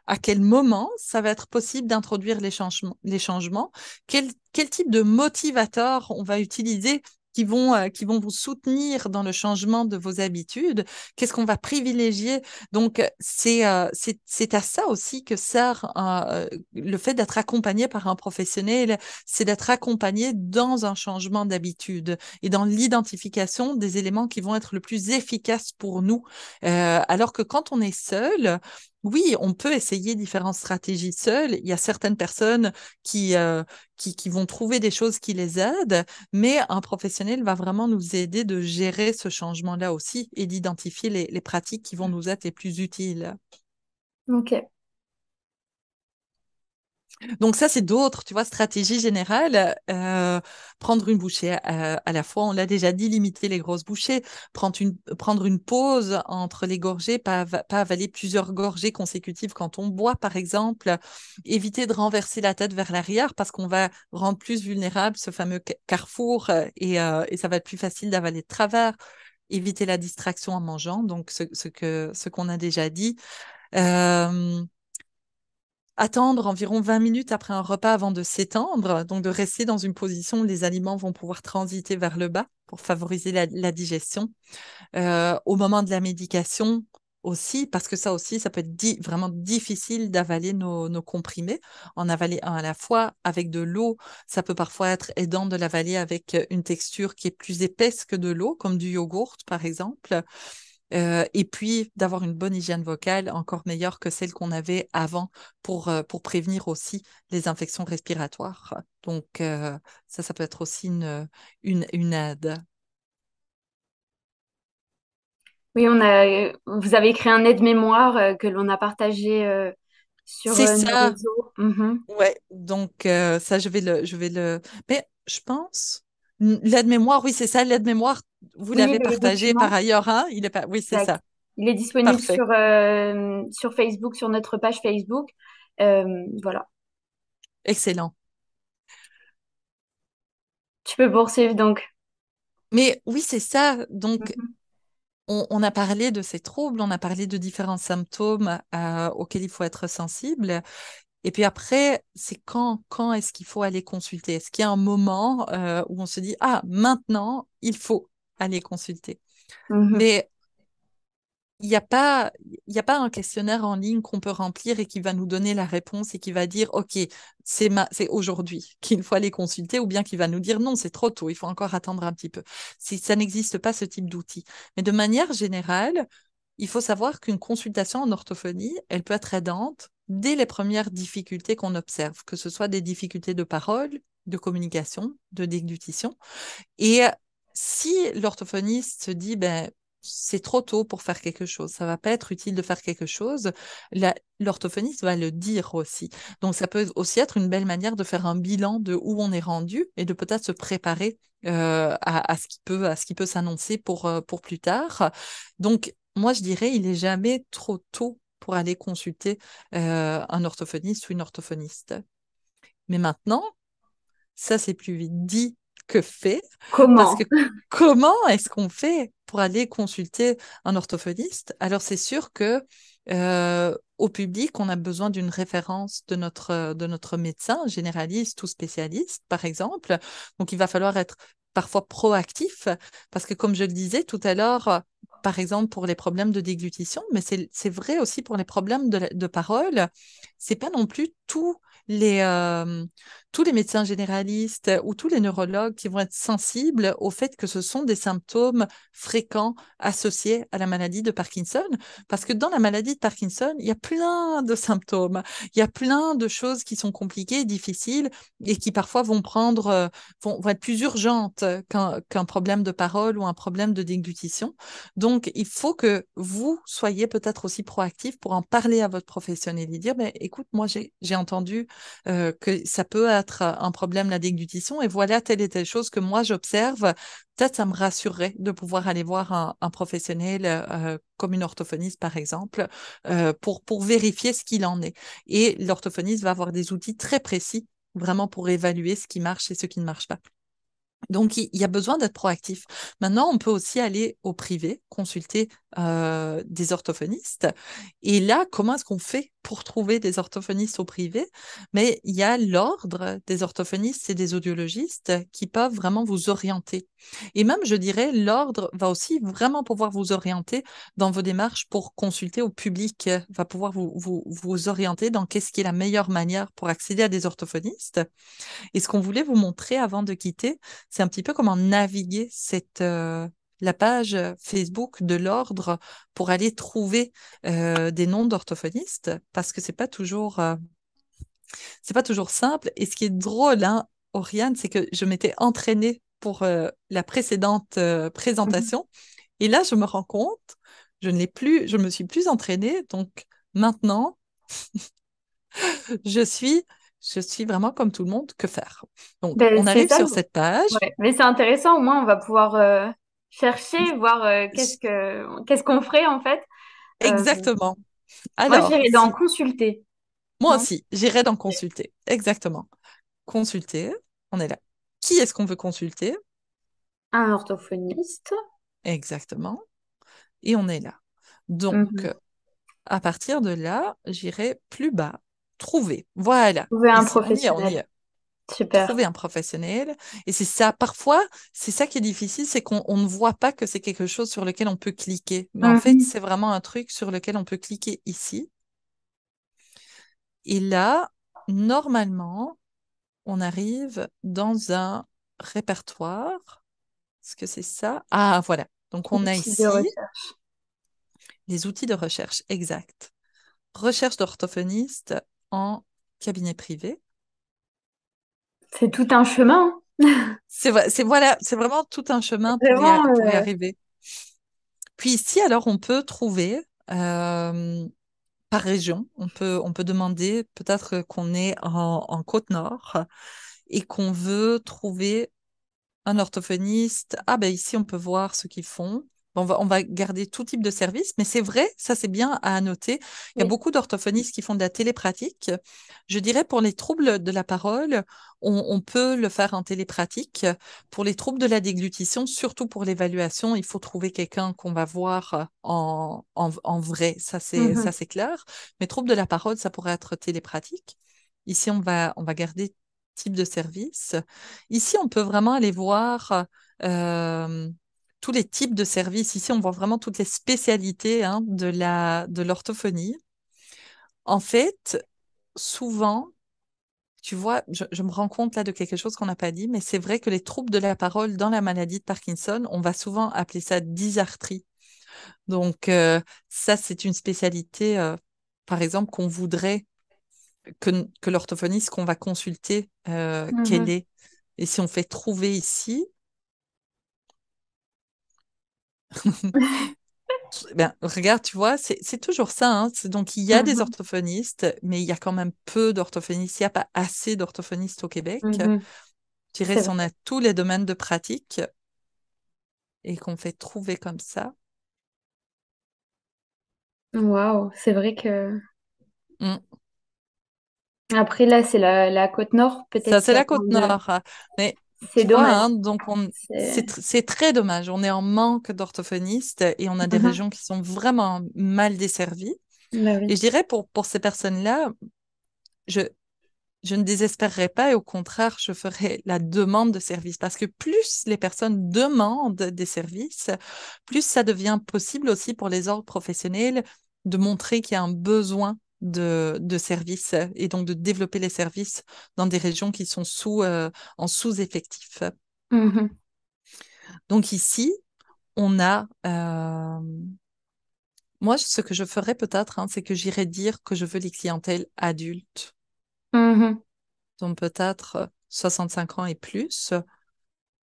à quel moment ça va être possible d'introduire les, changements les changements, quel quel type de motivateur on va utiliser qui vont, euh, qui vont vous soutenir dans le changement de vos habitudes, qu'est-ce qu'on va privilégier. Donc, euh, c'est euh, c'est à ça aussi que sert euh, le fait d'être accompagné par un professionnel, c'est d'être accompagné dans un changement d'habitude et dans l'identification des éléments qui vont être le plus efficaces pour nous. alors que quand on est seul, oui, on peut essayer différentes stratégies seules. Il y a certaines personnes euh, qui, qui, vont trouver des choses qui les aident, mais un professionnel va vraiment nous aider de gérer ce changement-là aussi et d'identifier les, les pratiques qui vont mmh. nous être les plus utiles. Ok, donc ça, c'est d'autres, tu vois, stratégies générales. Euh, prendre une bouchée euh, à, la fois, on l'a déjà dit, limiter les grosses bouchées, prendre une, prendre une pause entre les gorgées, pas, pas avaler plusieurs gorgées consécutives quand on boit, par exemple. Éviter de renverser la tête vers l'arrière parce qu'on va rendre plus vulnérable ce fameux carrefour euh, et, ça va être plus facile d'avaler de travers. Éviter la distraction en mangeant, donc ce, ce qu'on a déjà dit attendre environ 20 minutes après un repas avant de s'étendre, donc de rester dans une position où les aliments vont pouvoir transiter vers le bas pour favoriser la, digestion. Euh, au moment de la médication aussi, parce que ça aussi, ça peut être vraiment difficile d'avaler nos, nos, comprimés, en avaler un à la fois avec de l'eau. Ça peut parfois être aidant de l'avaler avec une texture qui est plus épaisse que de l'eau, comme du yogourt par exemple. Euh, et puis d'avoir une bonne hygiène vocale encore meilleure que celle qu'on avait avant pour, euh, pour prévenir aussi les infections respiratoires. Donc euh, ça, ça peut être aussi une, une, aide. Oui, on a, vous avez créé un aide-mémoire que l'on a partagé sur C'est ça. Mmh donc ça, je vais le, je vais le. Mais je pense L'aide-mémoire, oui, c'est ça, l'aide-mémoire, vous l'avez partagé par ailleurs, hein Il est Oui, c'est ça. Il est disponible sur, euh, sur Facebook, sur notre page Facebook. Euh, voilà. Excellent. Tu peux poursuivre donc. Mais oui, c'est ça. Donc, mm-hmm. on, a parlé de ces troubles, on a parlé de différents symptômes euh, auxquels il faut être sensible. Et puis après, c'est quand, quand est-ce qu'il faut aller consulter Est-ce qu'il y a un moment euh, où on se dit ah maintenant il faut aller consulter mmh Mais il n'y a pas, a pas un questionnaire en ligne qu'on peut remplir et qui va nous donner la réponse et qui va dire ok c'est c'est aujourd'hui qu'il faut aller consulter ou bien qui va nous dire non c'est trop tôt, il faut encore attendre un petit peu. Si ça n'existe pas ce type d'outil. Mais de manière générale, il faut savoir qu'une consultation en orthophonie, elle peut être aidante dès les premières difficultés qu'on observe, que ce soit des difficultés de parole, de communication, de déglutition. Et euh, si l'orthophoniste se dit, ben, c'est trop tôt pour faire quelque chose, ça va pas être utile de faire quelque chose, l'orthophoniste va le dire aussi. Donc ça peut aussi être une belle manière de faire un bilan de où on est rendu et de peut-être se préparer euh, à, à, ce qui peut peut s'annoncer pour euh, pour plus tard. Donc moi je dirais il est jamais trop tôt pour aller consulter euh, un orthophoniste ou une orthophoniste. Mais maintenant, ça c'est plus vite dit que fait. Comment Comment est-ce qu'on fait pour aller consulter un orthophoniste Alors c'est sûr que euh, au public, on a besoin d'une référence de notre, de notre médecin généraliste ou spécialiste, par exemple. Donc, il va falloir être parfois proactif, parce que comme je le disais tout à l'heure, euh, par exemple pour les problèmes de déglutition, mais c'est vrai aussi pour les problèmes de, de parole, c'est pas non plus tout les, euh, tous les médecins généralistes ou tous les neurologues qui vont être sensibles au fait que ce sont des symptômes fréquents associés à la maladie de Parkinson, parce que dans la maladie de Parkinson, il y a plein de symptômes, il y a plein de choses qui sont compliquées, difficiles et qui parfois vont prendre, euh, vont, être plus urgentes qu'un problème de parole ou un problème de déglutition. Donc, il faut que vous soyez peut-être aussi proactif pour en parler à votre professionnel et dire, mais ben, écoute, moi j'ai entendu euh, que ça peut être un problème, la déglutition, et voilà telle et telle chose que moi j'observe. Peut-être ça me rassurerait de pouvoir aller voir un, professionnel euh, comme une orthophoniste, par exemple, euh, pour, pour vérifier ce qu'il en est. Et l'orthophoniste va avoir des outils très précis, vraiment pour évaluer ce qui marche et ce qui ne marche pas. Donc, il y a besoin d'être proactif. Maintenant, on peut aussi aller au privé, consulter des orthophonistes. Et là, comment est-ce qu'on fait pour trouver des orthophonistes au privé, mais il y a l'ordre des orthophonistes et des audiologistes qui peuvent vraiment vous orienter. Et même, je dirais, l'ordre va aussi vraiment pouvoir vous orienter dans vos démarches pour consulter au public, va pouvoir vous, vous, orienter dans qu'est-ce qui est la meilleure manière pour accéder à des orthophonistes. Et ce qu'on voulait vous montrer avant de quitter, c'est un petit peu comment naviguer cette, euh, la page Facebook de l'ordre pour aller trouver euh, des noms d'orthophonistes parce que c'est pas toujours euh, c'est pas toujours simple. Et ce qui est drôle, hein, Oriane, c'est que je m'étais entraînée pour euh, la précédente mmh présentation et là je me rends compte, je ne plus, je me suis plus entraînée donc maintenant [laughs] je suis je suis vraiment comme tout le monde, que faire Donc, ben, on arrive sur cette page. Mais c'est intéressant, au moins, on va pouvoir chercher, voir euh, qu'est-ce que qu'est-ce qu'on ferait en fait. Euh, Exactement. moi, j'irais dans consulter. Moi aussi, j'irai d'en consulter. Exactement. Consulter, on est là. Qui est-ce qu'on veut consulter Un orthophoniste. Exactement. Et on est là. Donc, mm-hmm. à partir de là, j'irai plus bas. Trouver. Voilà. Trouver un professionnel. Super. trouver un professionnel. Et c'est ça, parfois, c'est ça qui est difficile, c'est qu'on ne voit pas que c'est quelque chose sur lequel on peut cliquer. Mais en fait, mmh c'est vraiment un truc sur lequel on peut cliquer ici. Et là, normalement, on arrive dans un répertoire. Est-ce que c'est ça Ah, voilà. Donc, on a ici les outils de recherche, exact. Recherche d'orthophoniste en cabinet privé. C'est tout un chemin. c'est voilà, c'est vraiment tout un chemin pour, y, euh, arriver. Puis ici, alors, on peut trouver euh, par région. On peut, on peut demander peut-être qu'on est en, en côte nord et qu'on veut trouver un orthophoniste. Ah ben ici, on peut voir ce qu'ils font on va, garder tout type de service, mais c'est vrai, ça c'est bien à noter. Il y a beaucoup d'orthophonistes qui font de la télépratique. Je dirais pour les troubles de la parole, on, peut le faire en télépratique. Pour les troubles de la déglutition, surtout pour l'évaluation, il faut trouver quelqu'un qu'on va voir euh, en, vrai. Mmh ça c'est clair. Mais troubles de la parole, ça pourrait être télépratique. Ici, on va, on va garder type de service. Ici, on peut vraiment aller voir. Euh, tous les types de services. Ici, on voit vraiment toutes les spécialités hein, de, l'orthophonie. En fait, souvent, tu vois, je, me rends compte là de quelque chose qu'on n'a pas dit, mais c'est vrai que les troubles de la parole dans la maladie de Parkinson, on va souvent appeler ça dysarthrie. Donc, euh, ça, c'est une spécialité, euh, par exemple, qu'on voudrait que, l'orthophoniste qu'on va consulter, euh, mmh qu'elle est. Et si on fait trouver ici, [laughs] Ben, regarde, tu vois, c'est toujours ça. Hein. Donc, il y a des mmh orthophonistes, mais il y a quand même peu d'orthophonistes. Il n'y a pas assez d'orthophonistes au Québec. Mmh je dirais, si on a tous les domaines de pratique et qu'on fait trouver comme ça. Waouh, c'est vrai que. Mmh. Après, là, c'est la, la, côte nord, peut-être. Ça, c'est la côte nord. Hein. Mais c'est dommage. Hein, donc c'est très dommage. On est en manque d'orthophonistes et on a des mm-hmm. régions qui sont vraiment mal desservies. Bah et je dirais pour, pour ces personnes-là, je, je ne désespérerai pas et au contraire, je ferai la demande de services parce que plus les personnes demandent des services, plus ça devient possible aussi pour les ordres professionnels de montrer qu'il y a un besoin de, de, services et donc de développer les services dans des régions qui sont sous, euh, en sous-effectif. Mmh donc ici, on a... Euh, moi, ce que je ferais peut-être, hein, c'est que j'irais dire que je veux les clientèles adultes. dont mmh Donc peut-être 65 euh, ans et plus,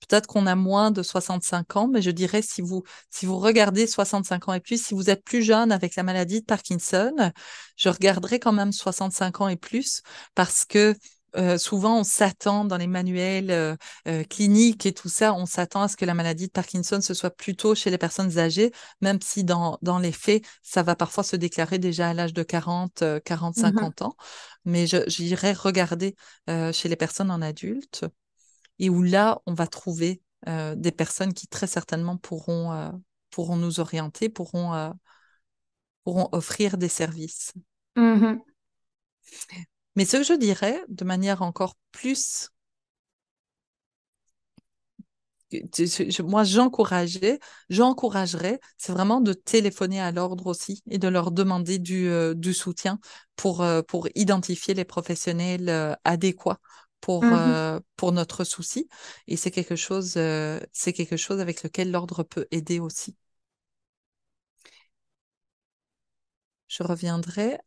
Peut-être qu'on a moins de 65 ans, mais je dirais si vous si vous regardez 65 ans et plus, si vous êtes plus jeune avec la maladie de Parkinson, je regarderai quand même 65 ans et plus parce que euh, souvent, on s'attend dans les manuels euh, euh, cliniques et tout ça, on s'attend à ce que la maladie de Parkinson se soit plutôt chez les personnes âgées, même si dans, les faits, ça va parfois se déclarer déjà à l'âge de 40, 40, 50 ans. Mais j'irai regarder chez les personnes en adultes et où là, on va trouver euh, des personnes qui très certainement pourront, euh, pourront nous orienter, pourront, euh, pourront offrir des services. Mmh Mais ce que je dirais de manière encore plus... Moi, j'encourageais, j'encouragerais, c'est vraiment de téléphoner à l'ordre aussi et de leur demander du, du soutien pour, pour identifier les professionnels adéquats pour, mmh euh, pour notre souci. Et c'est quelque, chose, euh, c'est quelque chose avec lequel l'ordre peut aider aussi. Je reviendrai.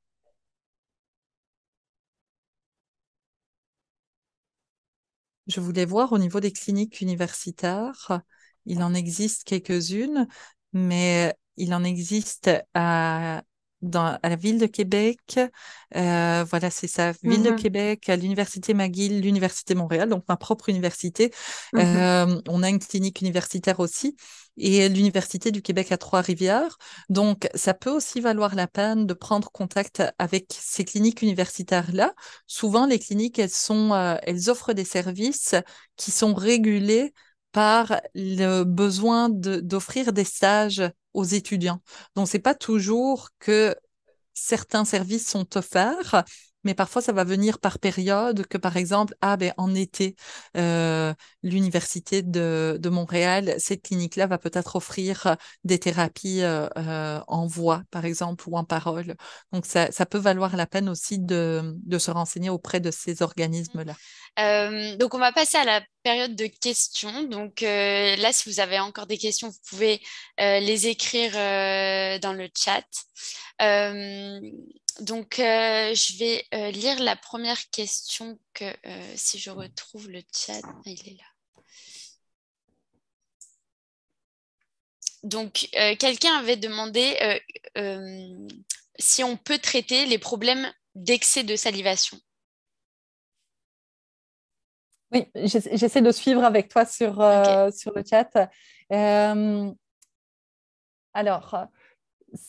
Je voulais voir au niveau des cliniques universitaires, il en existe quelques-unes, mais il en existe à dans, à la ville de Québec. Euh, voilà, c'est ça, ville de mm-hmm. Québec, à l'université McGill, l'université Montréal, donc ma propre université. Mm-hmm. Euh, on a une clinique universitaire aussi et l'université du Québec à Trois-Rivières. Donc, ça peut aussi valoir la peine de prendre contact avec ces cliniques universitaires-là. Souvent, les cliniques, elles sont, euh, elles offrent des services qui sont régulés par le besoin d'offrir des stages aux étudiants. Donc, c'est pas toujours que certains services sont offerts, mais parfois ça va venir par période que par exemple ah ben, en été euh, l'université de, de, Montréal cette clinique là va peut-être offrir euh, des thérapies euh, en voix par exemple ou en parole donc ça, peut valoir la peine aussi de, se renseigner auprès de ces mmh. organismes là donc on va passer à la période de questions donc là si vous avez encore des questions vous pouvez les écrire dans le chat donc, euh, je vais euh, lire la première question que euh, si je retrouve le chat, ah, il est là. Donc, quelqu'un avait demandé si on peut traiter les problèmes d'excès de salivation. Oui, j'essaie de suivre avec toi sur, sur le chat. alors,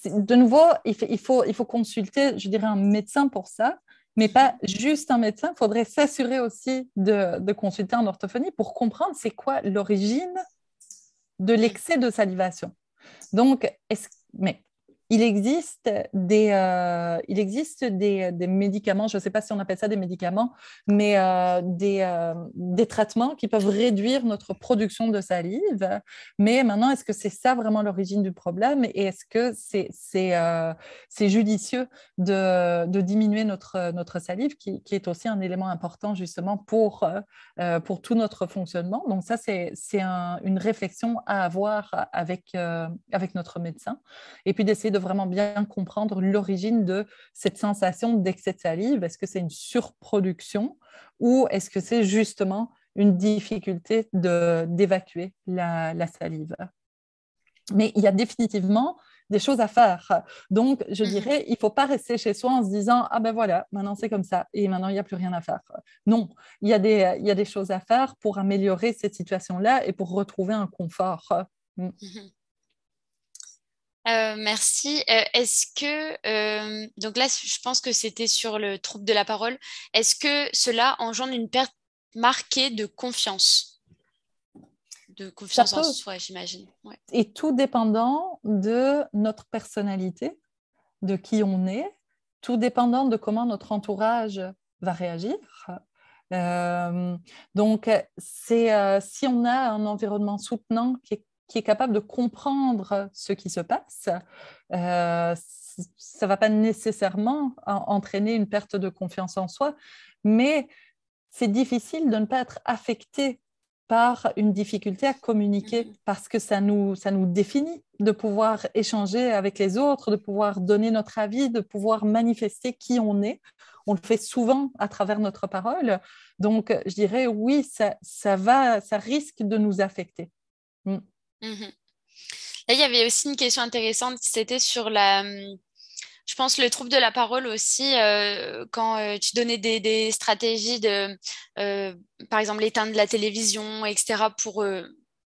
de nouveau, il, faut, consulter, je dirais, un médecin pour ça, mais pas juste un médecin. Il faudrait s'assurer aussi de, consulter un orthophonie pour comprendre c'est quoi l'origine de l'excès de salivation. Donc, est mais il existe des, euh, il existe des, des médicaments, je ne sais pas si on appelle ça des médicaments, mais euh, des, euh, des, traitements qui peuvent réduire notre production de salive. Mais maintenant, est-ce que c'est ça vraiment l'origine du problème et est-ce que c'est c'est, judicieux de, de, diminuer notre, notre salive, qui, qui, est aussi un élément important justement pour, pour tout notre fonctionnement Donc ça, c'est, une réflexion à avoir avec, avec notre médecin. Et puis d'essayer de vraiment bien comprendre l'origine de cette sensation d'excès de salive. Est-ce que c'est une surproduction ou est-ce que c'est justement une difficulté d'évacuer la, la, salive Mais il y a définitivement des choses à faire. Donc, je mhm. dirais, il ne faut pas rester chez soi en se disant Ah ben voilà, maintenant c'est comme ça et maintenant il n'y a plus rien à faire. Non, il y, a des, il y a des choses à faire pour améliorer cette situation-là et pour retrouver un confort. Mm. Mhm. Euh, merci. Euh, est-ce que, euh, donc là, je pense que c'était sur le trouble de la parole, est-ce que cela engendre une perte marquée de confiance De confiance en soi, j'imagine. Et tout dépendant de notre personnalité, de qui on est, tout dépendant de comment notre entourage va réagir. donc, c'est si on a un environnement soutenant qui est qui est capable de comprendre ce qui se passe, euh, ça ne va pas nécessairement entraîner une perte de confiance en soi, mais c'est difficile de ne pas être affecté par une difficulté à communiquer mm-hmm. parce que ça nous, ça nous définit de pouvoir échanger avec les autres, de pouvoir donner notre avis, de pouvoir manifester qui on est. On le fait souvent à travers notre parole. Donc, je dirais oui, ça, ça va, ça risque de nous affecter. Mm. Mhm. Là, il y avait aussi une question intéressante c'était sur la, hum, je pense, le trouble de la parole aussi, euh, quand euh, tu donnais des, stratégies de, euh, par exemple, de la télévision, etc., pour,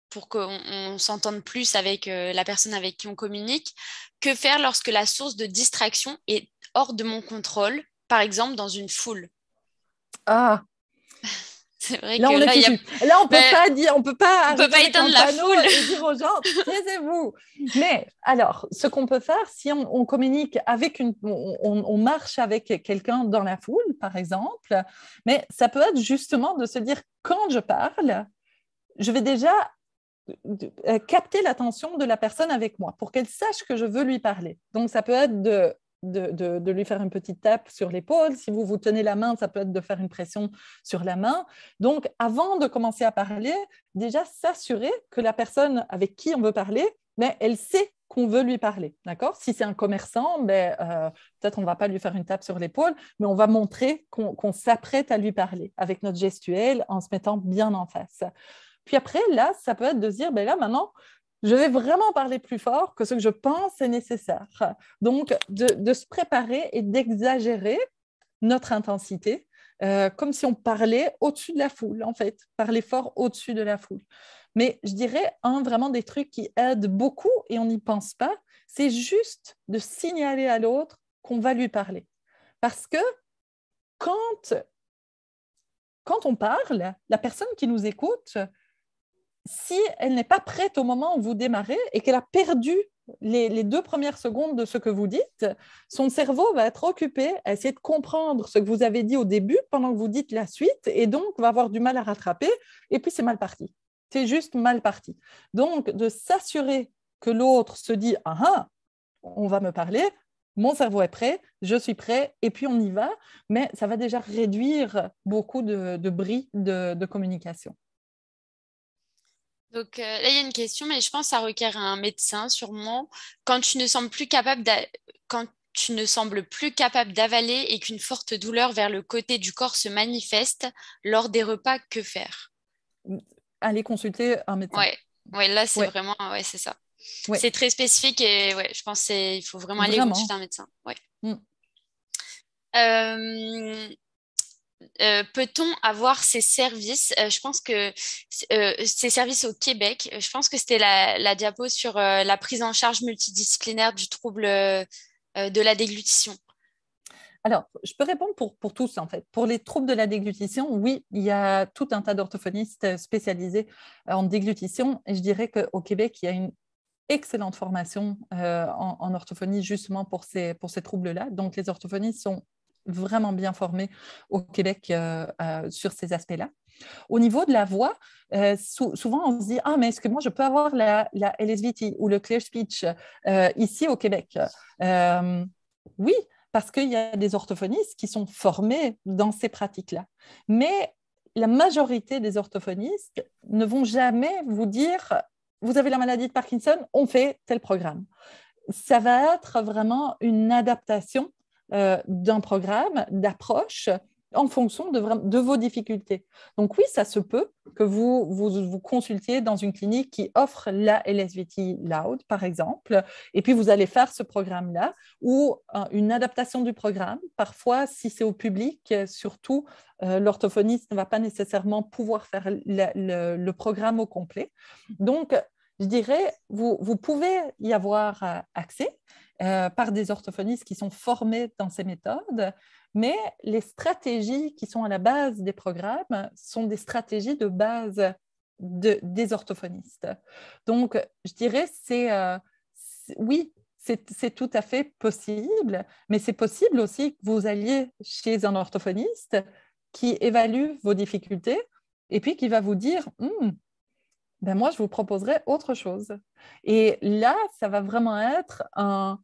pour qu'on s'entende plus avec la personne avec qui on communique. Que faire lorsque la source de distraction est hors de mon contrôle, par exemple dans une foule Ah c'est vrai là, que on là, on peut ben, pas dire, on peut pas, peut la foule et dire aux gens, [laughs] taisez-vous. Mais alors, ce qu'on peut faire, si on, communique avec une, on marche avec quelqu'un dans la foule, par exemple. Mais ça peut être justement de se dire, quand je parle, je vais déjà euh, capter l'attention de la personne avec moi pour qu'elle sache que je veux lui parler. Donc, ça peut être de de, lui faire une petite tape sur l'épaule. Si vous vous tenez la main, ça peut être de faire une pression sur la main. Donc, avant de commencer à parler, déjà s'assurer que la personne avec qui on veut parler, mais ben, elle sait qu'on veut lui parler. D'accord Si c'est un commerçant, ben, euh, peut-être on ne va pas lui faire une tape sur l'épaule, mais on va montrer qu'on s'apprête à lui parler avec notre gestuelle en se mettant bien en face. Puis après, là, ça peut être de dire, ben là, maintenant, je vais vraiment parler plus fort que ce que je pense est nécessaire. Donc, de, se préparer et d'exagérer notre intensité, euh, comme si on parlait au-dessus de la foule, en fait, parler fort au-dessus de la foule. Mais je dirais, un vraiment des trucs qui aident beaucoup et on n'y pense pas, c'est juste de signaler à l'autre qu'on va lui parler. Parce que quand, quand on parle, la personne qui nous écoute, si elle n'est pas prête au moment où vous démarrez et qu'elle a perdu les, deux premières secondes de ce que vous dites, son cerveau va être occupé à essayer de comprendre ce que vous avez dit au début pendant que vous dites la suite et donc va avoir du mal à rattraper et puis c'est mal parti. C'est juste mal parti. Donc de s'assurer que l'autre se dit ah, ah on va me parler, mon cerveau est prêt, je suis prêt et puis on y va, mais ça va déjà réduire beaucoup de, bris de communication. Donc euh, là, il y a une question, mais je pense que ça requiert un médecin sûrement. Quand tu ne sembles plus capable quand tu ne sembles plus capable d'avaler et qu'une forte douleur vers le côté du corps se manifeste lors des repas, que faire mmh, Aller consulter un médecin. Ouais, ouais là c'est vraiment, euh, ouais, c'est ça. C'est très spécifique et ouais, je pense qu'il faut vraiment, aller consulter un médecin. Ouais. Mmh. Euh, euh, peut-on avoir ces services euh, Je pense que euh, ces services au Québec, je pense que c'était la, la, diapo sur la prise en charge multidisciplinaire du trouble de la déglutition. Alors, je peux répondre pour, pour, tous, en fait. Pour les troubles de la déglutition, oui, il y a tout un tas d'orthophonistes spécialisés en déglutition. Et je dirais qu'au Québec, il y a une excellente formation en, en, orthophonie justement pour ces, pour ces troubles-là. Donc, les orthophonistes sont vraiment bien formés au Québec euh, euh, sur ces aspects-là. Au niveau de la voix, euh, souvent on se dit Ah, mais est-ce que moi je peux avoir la, la LSVT ou le Clear Speech ici au Québec Oui, parce qu'il y a des orthophonistes qui sont formés dans ces pratiques-là. Mais la majorité des orthophonistes ne vont jamais vous dire Vous avez la maladie de Parkinson, on fait tel programme. Ça va être vraiment une adaptation euh, d'un programme, d'approche en fonction de, vos difficultés. Donc oui, ça se peut que vous, vous, consultiez dans une clinique qui offre la LSVT Loud, par exemple, et puis vous allez faire ce programme-là, ou euh, une adaptation du programme. Parfois, si c'est au public, surtout, euh, l'orthophoniste ne va pas nécessairement pouvoir faire le, programme au complet. Donc, je dirais, vous pouvez y avoir accès, euh, par des orthophonistes qui sont formés dans ces méthodes, mais les stratégies qui sont à la base des programmes sont des stratégies de base des orthophonistes. Donc, je dirais, c'est euh, oui, c'est tout à fait possible, mais c'est possible aussi que vous alliez chez un orthophoniste qui évalue vos difficultés et puis qui va vous dire hmm, ben moi, je vous proposerai autre chose. Et là, ça va vraiment être un,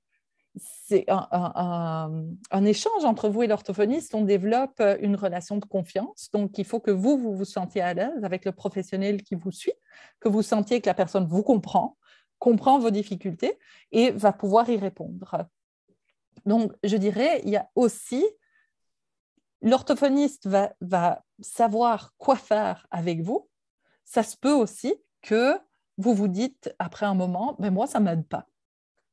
c'est un, échange entre vous et l'orthophoniste. On développe euh, une relation de confiance. Donc, il faut que vous, vous vous sentiez à l'aise avec le professionnel qui vous suit, que vous sentiez que la personne vous comprend, comprend vos difficultés et va pouvoir y répondre. Donc, je dirais, il y a aussi l'orthophoniste va, va savoir quoi faire avec vous. Ça se peut aussi que vous vous dites après un moment, mais ben, moi, ça ne m'aide pas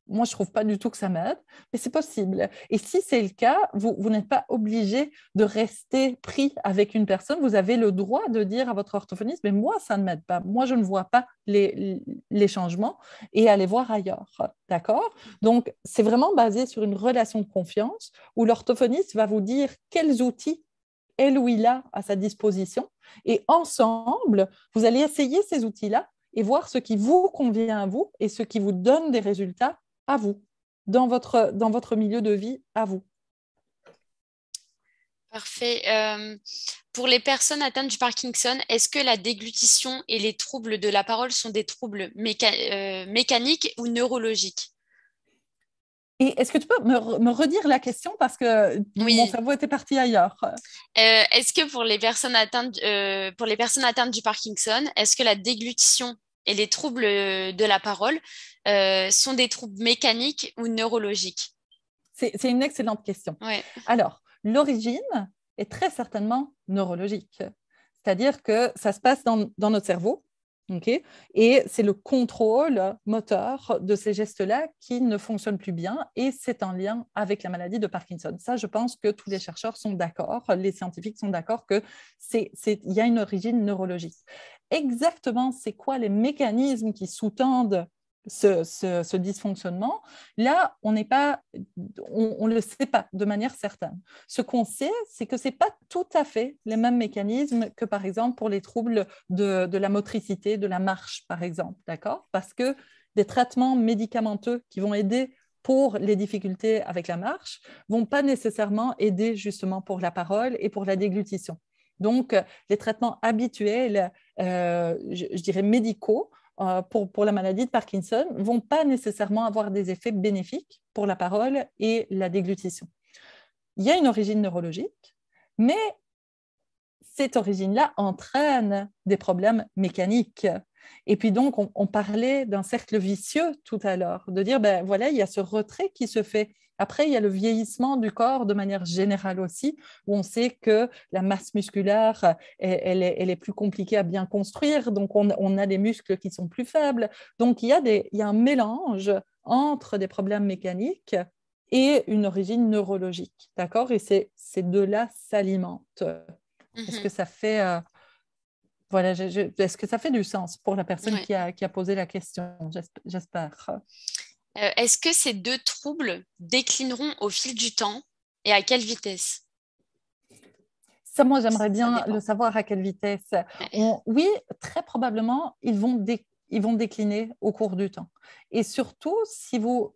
moi, je trouve pas du tout que ça m'aide, mais c'est possible. Et si c'est le cas, vous, n'êtes pas obligé de rester pris avec une personne. Vous avez le droit de dire à votre orthophoniste, mais moi, ça ne m'aide pas. Moi, je ne vois pas les, les changements et aller voir ailleurs. D'accord Donc, c'est vraiment basé sur une relation de confiance où l'orthophoniste va vous dire quels outils elle ou il a à sa disposition. Et ensemble, vous allez essayer ces outils-là et voir ce qui vous convient à vous et ce qui vous donne des résultats à vous, dans votre, dans votre milieu de vie, à vous. Parfait. Euh, pour les personnes atteintes du Parkinson, est-ce que la déglutition et les troubles de la parole sont des troubles euh, mécaniques ou neurologiques et est-ce que tu peux me, redire la question parce que oui. mon cerveau était parti ailleurs euh, Est-ce que pour les personnes atteintes, pour les personnes atteintes du Parkinson, est-ce que la déglutition et les troubles de la parole euh, sont des troubles mécaniques ou neurologiques C'est une excellente question. Alors, l'origine est très certainement neurologique, c'est-à-dire que ça se passe dans, notre cerveau. et c'est le contrôle moteur de ces gestes-là qui ne fonctionne plus bien et c'est en lien avec la maladie de Parkinson. Ça, je pense que tous les chercheurs sont d'accord, les scientifiques sont d'accord que c'est il y a une origine neurologique. Exactement, c'est quoi les mécanismes qui sous-tendent ce, ce, dysfonctionnement, là, on n'est pas, on, ne le sait pas de manière certaine. Ce qu'on sait, c'est que c'est pas tout à fait les mêmes mécanismes que, par exemple, pour les troubles de, de la motricité, de la marche, par exemple, d'accord Parce que des traitements médicamenteux qui vont aider pour les difficultés avec la marche vont pas nécessairement aider justement pour la parole et pour la déglutition. Donc, les traitements habituels, euh, je dirais médicaux, euh, pour, la maladie de Parkinson vont pas nécessairement avoir des effets bénéfiques pour la parole et la déglutition. Il y a une origine neurologique, mais cette origine-là entraîne des problèmes mécaniques. Et puis donc, on, on parlait d'un cercle vicieux tout à l'heure, de dire, ben voilà, il y a ce retrait qui se fait après, il y a le vieillissement du corps de manière générale aussi, où on sait que la masse musculaire, euh, elle, est, plus compliquée à bien construire, donc on, a des muscles qui sont plus faibles. Donc il y a, un mélange entre des problèmes mécaniques et une origine neurologique. D'accord Et ces deux-là s'alimentent. Mm-hmm. Est-ce que ça fait. Euh, voilà, est-ce que ça fait du sens pour la personne qui, a, qui, a, posé la question J'espère. Euh, est-ce que ces deux troubles déclineront au fil du temps et à quelle vitesse ça, moi, j'aimerais bien le savoir à quelle vitesse. oui, très probablement, ils vont, décliner au cours du temps. Et surtout, si vous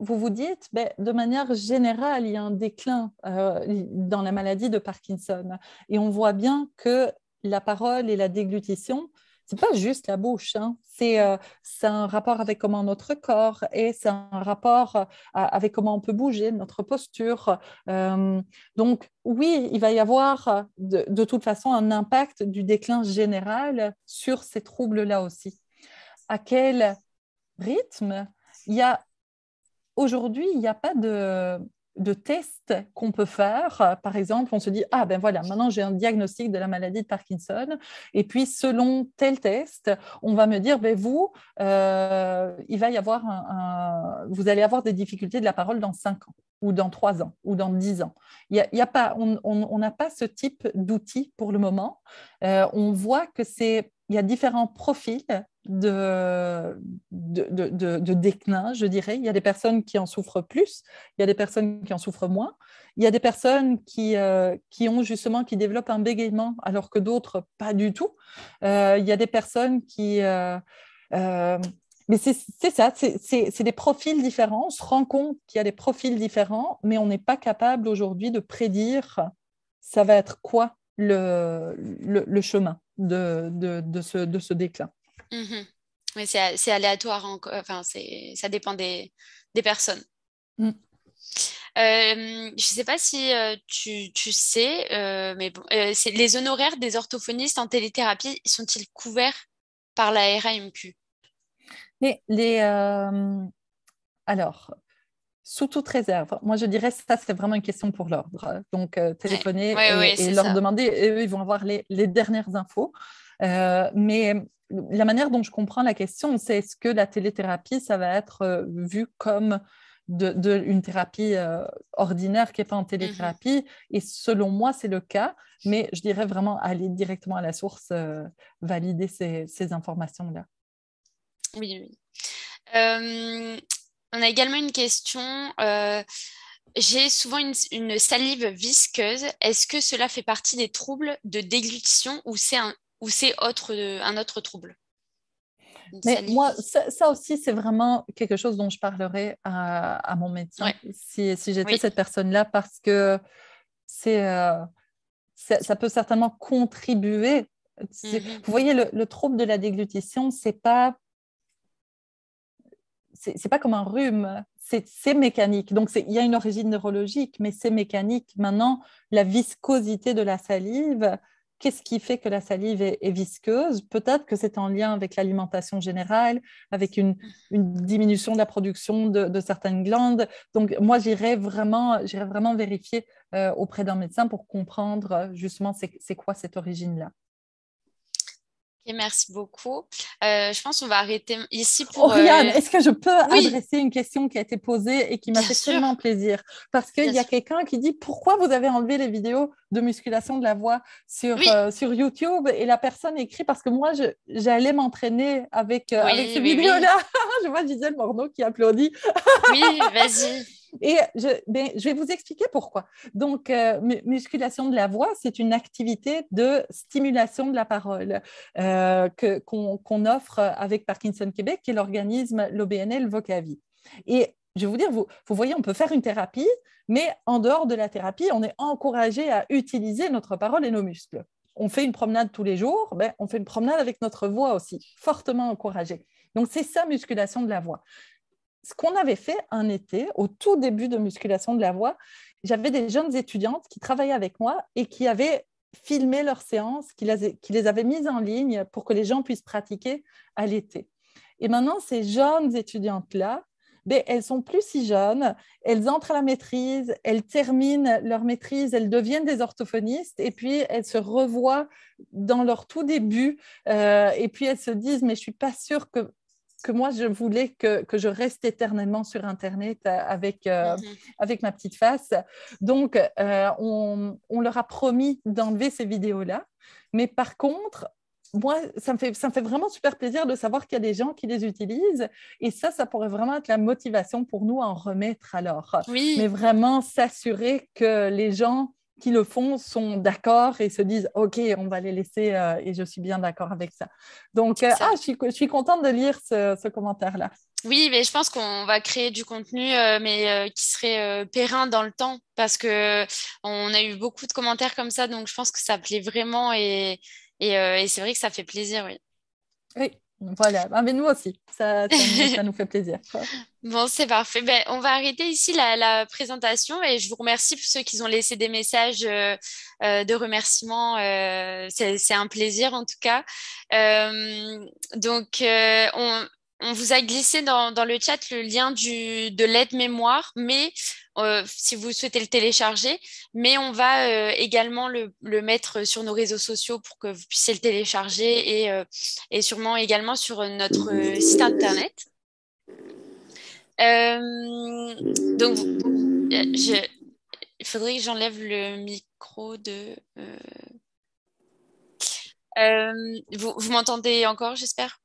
vous dites, ben, de manière générale, il y a un déclin euh, dans la maladie de Parkinson. Et on voit bien que la parole et la déglutition c'est pas juste la bouche, hein. c'est euh, un rapport avec comment notre corps et c'est un rapport euh, avec comment on peut bouger, notre posture. Euh, donc oui, il va y avoir de, de, toute façon un impact du déclin général sur ces troubles-là aussi. À quel rythme Il y a aujourd'hui, il n'y a pas de de tests qu'on peut faire. Euh, par exemple, on se dit, ah ben voilà, maintenant j'ai un diagnostic de la maladie de Parkinson, et puis selon tel test, on va me dire, ben vous, euh, il va y avoir un, vous allez avoir des difficultés de la parole dans 5 ans, ou dans 3 ans, ou dans 10 ans. Il y a, pas, on n'a pas ce type d'outils pour le moment. Euh, on voit que c'est il y a différents profils de, de, déclin, je dirais. Il y a des personnes qui en souffrent plus, il y a des personnes qui en souffrent moins, il y a des personnes qui, euh, qui ont justement, qui développent un bégaiement alors que d'autres pas du tout. Euh, il y a des personnes qui... Euh, mais c'est ça, c'est des profils différents. On se rend compte qu'il y a des profils différents, mais on n'est pas capable aujourd'hui de prédire ça va être quoi le, chemin de, de, de ce déclin. Mais mhm. c'est aléatoire, enfin, ça dépend des, des personnes. Mm. Euh, je ne sais pas si euh, tu, tu, sais, euh, mais bon, les honoraires des orthophonistes en téléthérapie sont-ils couverts par la RAMQ les, Alors, sous toute réserve, moi je dirais ça, c'est vraiment une question pour l'ordre. Donc, téléphoner et, leur demander, et eux, ils vont avoir les dernières infos. Euh, mais la manière dont je comprends la question, c'est est-ce que la téléthérapie, ça va être euh, vu comme de, une thérapie euh, ordinaire qui n'est pas en mmh téléthérapie. Et selon moi, c'est le cas, mais je dirais vraiment aller directement à la source, valider ces, informations-là. Oui, oui. on a également une question. J'ai souvent une, une, salive visqueuse. Est-ce que cela fait partie des troubles de déglutition ou c'est un, ou c'est autre, euh, un autre trouble. Mais moi, ça, aussi, c'est vraiment quelque chose dont je parlerai à, mon médecin si, j'étais cette personne-là, parce que c'est, euh, ça peut certainement contribuer. Mhm. Vous voyez, le, trouble de la déglutition, c'est pas c'est pas comme un rhume, c'est mécanique. Donc, il y a une origine neurologique, mais c'est mécanique. Maintenant, la viscosité de la salive, qu'est-ce qui fait que la salive est, visqueuse Peut-être que c'est en lien avec l'alimentation générale, avec une, diminution de la production de, certaines glandes. Donc, moi, j'irais vraiment, vraiment vérifier euh, auprès d'un médecin pour comprendre euh, justement c'est quoi cette origine-là merci beaucoup. Euh, je pense qu'on va arrêter ici pour. Euh, Oriane, est-ce que je peux adresser une question qui a été posée et qui m'a fait tellement plaisir Parce qu'il y a quelqu'un qui dit pourquoi vous avez enlevé les vidéos de musculation de la voix sur, euh, sur YouTube Et la personne écrit parce que moi, j'allais m'entraîner avec, ce avec ces là [laughs] je vois Gisèle Morneau qui applaudit. oui, vas-y. Et ben, je, vais vous expliquer pourquoi. Donc, euh, musculation de la voix, c'est une activité de stimulation de la parole euh, qu'on, offre avec Parkinson Québec, qui est l'organisme, l'OBNL Vocavi. Et je vais vous dire, vous, voyez, on peut faire une thérapie, mais en dehors de la thérapie, on est encouragé à utiliser notre parole et nos muscles. On fait une promenade tous les jours, ben, on fait une promenade avec notre voix aussi, fortement encouragé. Donc, c'est ça, musculation de la voix ce qu'on avait fait un été, au tout début de musculation de la voix, j'avais des jeunes étudiantes qui travaillaient avec moi et qui avaient filmé leurs séances, qui, les avaient mises en ligne pour que les gens puissent pratiquer à l'été. Et maintenant, ces jeunes étudiantes-là, ben, elles sont plus si jeunes, elles entrent à la maîtrise, elles terminent leur maîtrise, elles deviennent des orthophonistes et puis elles se revoient dans leur tout début euh, et puis elles se disent mais je suis pas sûre que que moi, je voulais que, que je reste éternellement sur Internet euh, avec, euh, mhm. avec ma petite face. Donc, euh, on, on, leur a promis d'enlever ces vidéos-là. Mais par contre, moi, ça me, fait, ça me fait vraiment super plaisir de savoir qu'il y a des gens qui les utilisent. Et ça, ça pourrait vraiment être la motivation pour nous à en remettre alors. Oui. Mais vraiment s'assurer que les gens qui le font sont d'accord et se disent OK, on va les laisser euh, et je suis bien d'accord avec ça. Donc, euh, Ah, je, suis, contente de lire ce, commentaire-là. Oui, mais je pense qu'on va créer du contenu, euh, mais qui serait périn dans le temps parce que on a eu beaucoup de commentaires comme ça, donc je pense que ça plaît vraiment et, et, et c'est vrai que ça fait plaisir, oui. Oui, voilà, ah, mais nous aussi, ça, nous, fait plaisir. [laughs] Bon, c'est parfait. Ben, on va arrêter ici la, présentation et je vous remercie pour ceux qui ont laissé des messages euh, euh, de remerciement. Euh, c'est un plaisir en tout cas. donc, on, on, vous a glissé dans, dans le chat le lien du, de l'aide mémoire, mais euh, si vous souhaitez le télécharger, mais on va euh, également le, mettre sur nos réseaux sociaux pour que vous puissiez le télécharger et, euh, sûrement également sur notre site internet. donc, il faudrait que j'enlève le micro de... vous m'entendez encore, j'espère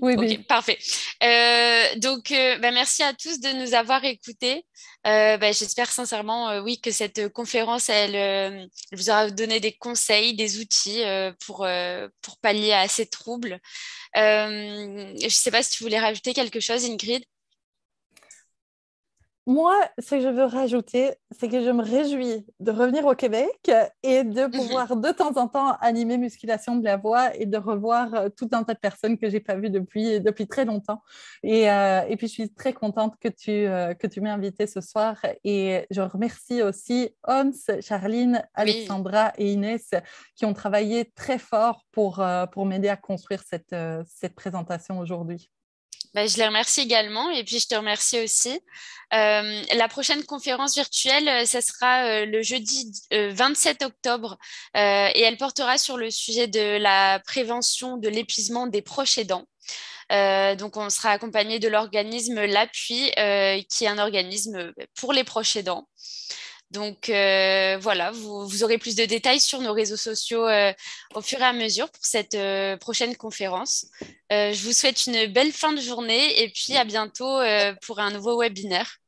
oui, parfait. Euh, donc, euh, bah, merci à tous de nous avoir écoutés. Euh, bah, j'espère sincèrement, oui, que cette conférence, elle, vous aura donné des conseils, des outils pour, pour pallier à ces troubles. je ne sais pas si tu voulais rajouter quelque chose, Ingrid moi, ce que je veux rajouter, c'est que je me réjouis de revenir au Québec et de mhm. pouvoir de temps en temps animer musculation de la voix et de revoir euh, tout un tas de personnes que j'ai pas vues depuis, depuis très longtemps. Et, euh, puis, je suis très contente euh, que tu, m'aies invitée ce soir et je remercie aussi Hans, Charline, Alexandra et Inès qui ont travaillé très fort pour, m'aider à construire cette présentation aujourd'hui. Bah, je les remercie également et puis je te remercie aussi. Euh, la prochaine conférence virtuelle, ce euh, sera euh, le jeudi 27 octobre et elle portera sur le sujet de la prévention de l'épuisement des proches aidants. donc, on sera accompagné de l'organisme L'Appui, qui est un organisme pour les proches aidants. Donc euh, voilà, vous, aurez plus de détails sur nos réseaux sociaux euh, au fur et à mesure pour cette euh, prochaine conférence. je vous souhaite une belle fin de journée et puis à bientôt pour un nouveau webinaire.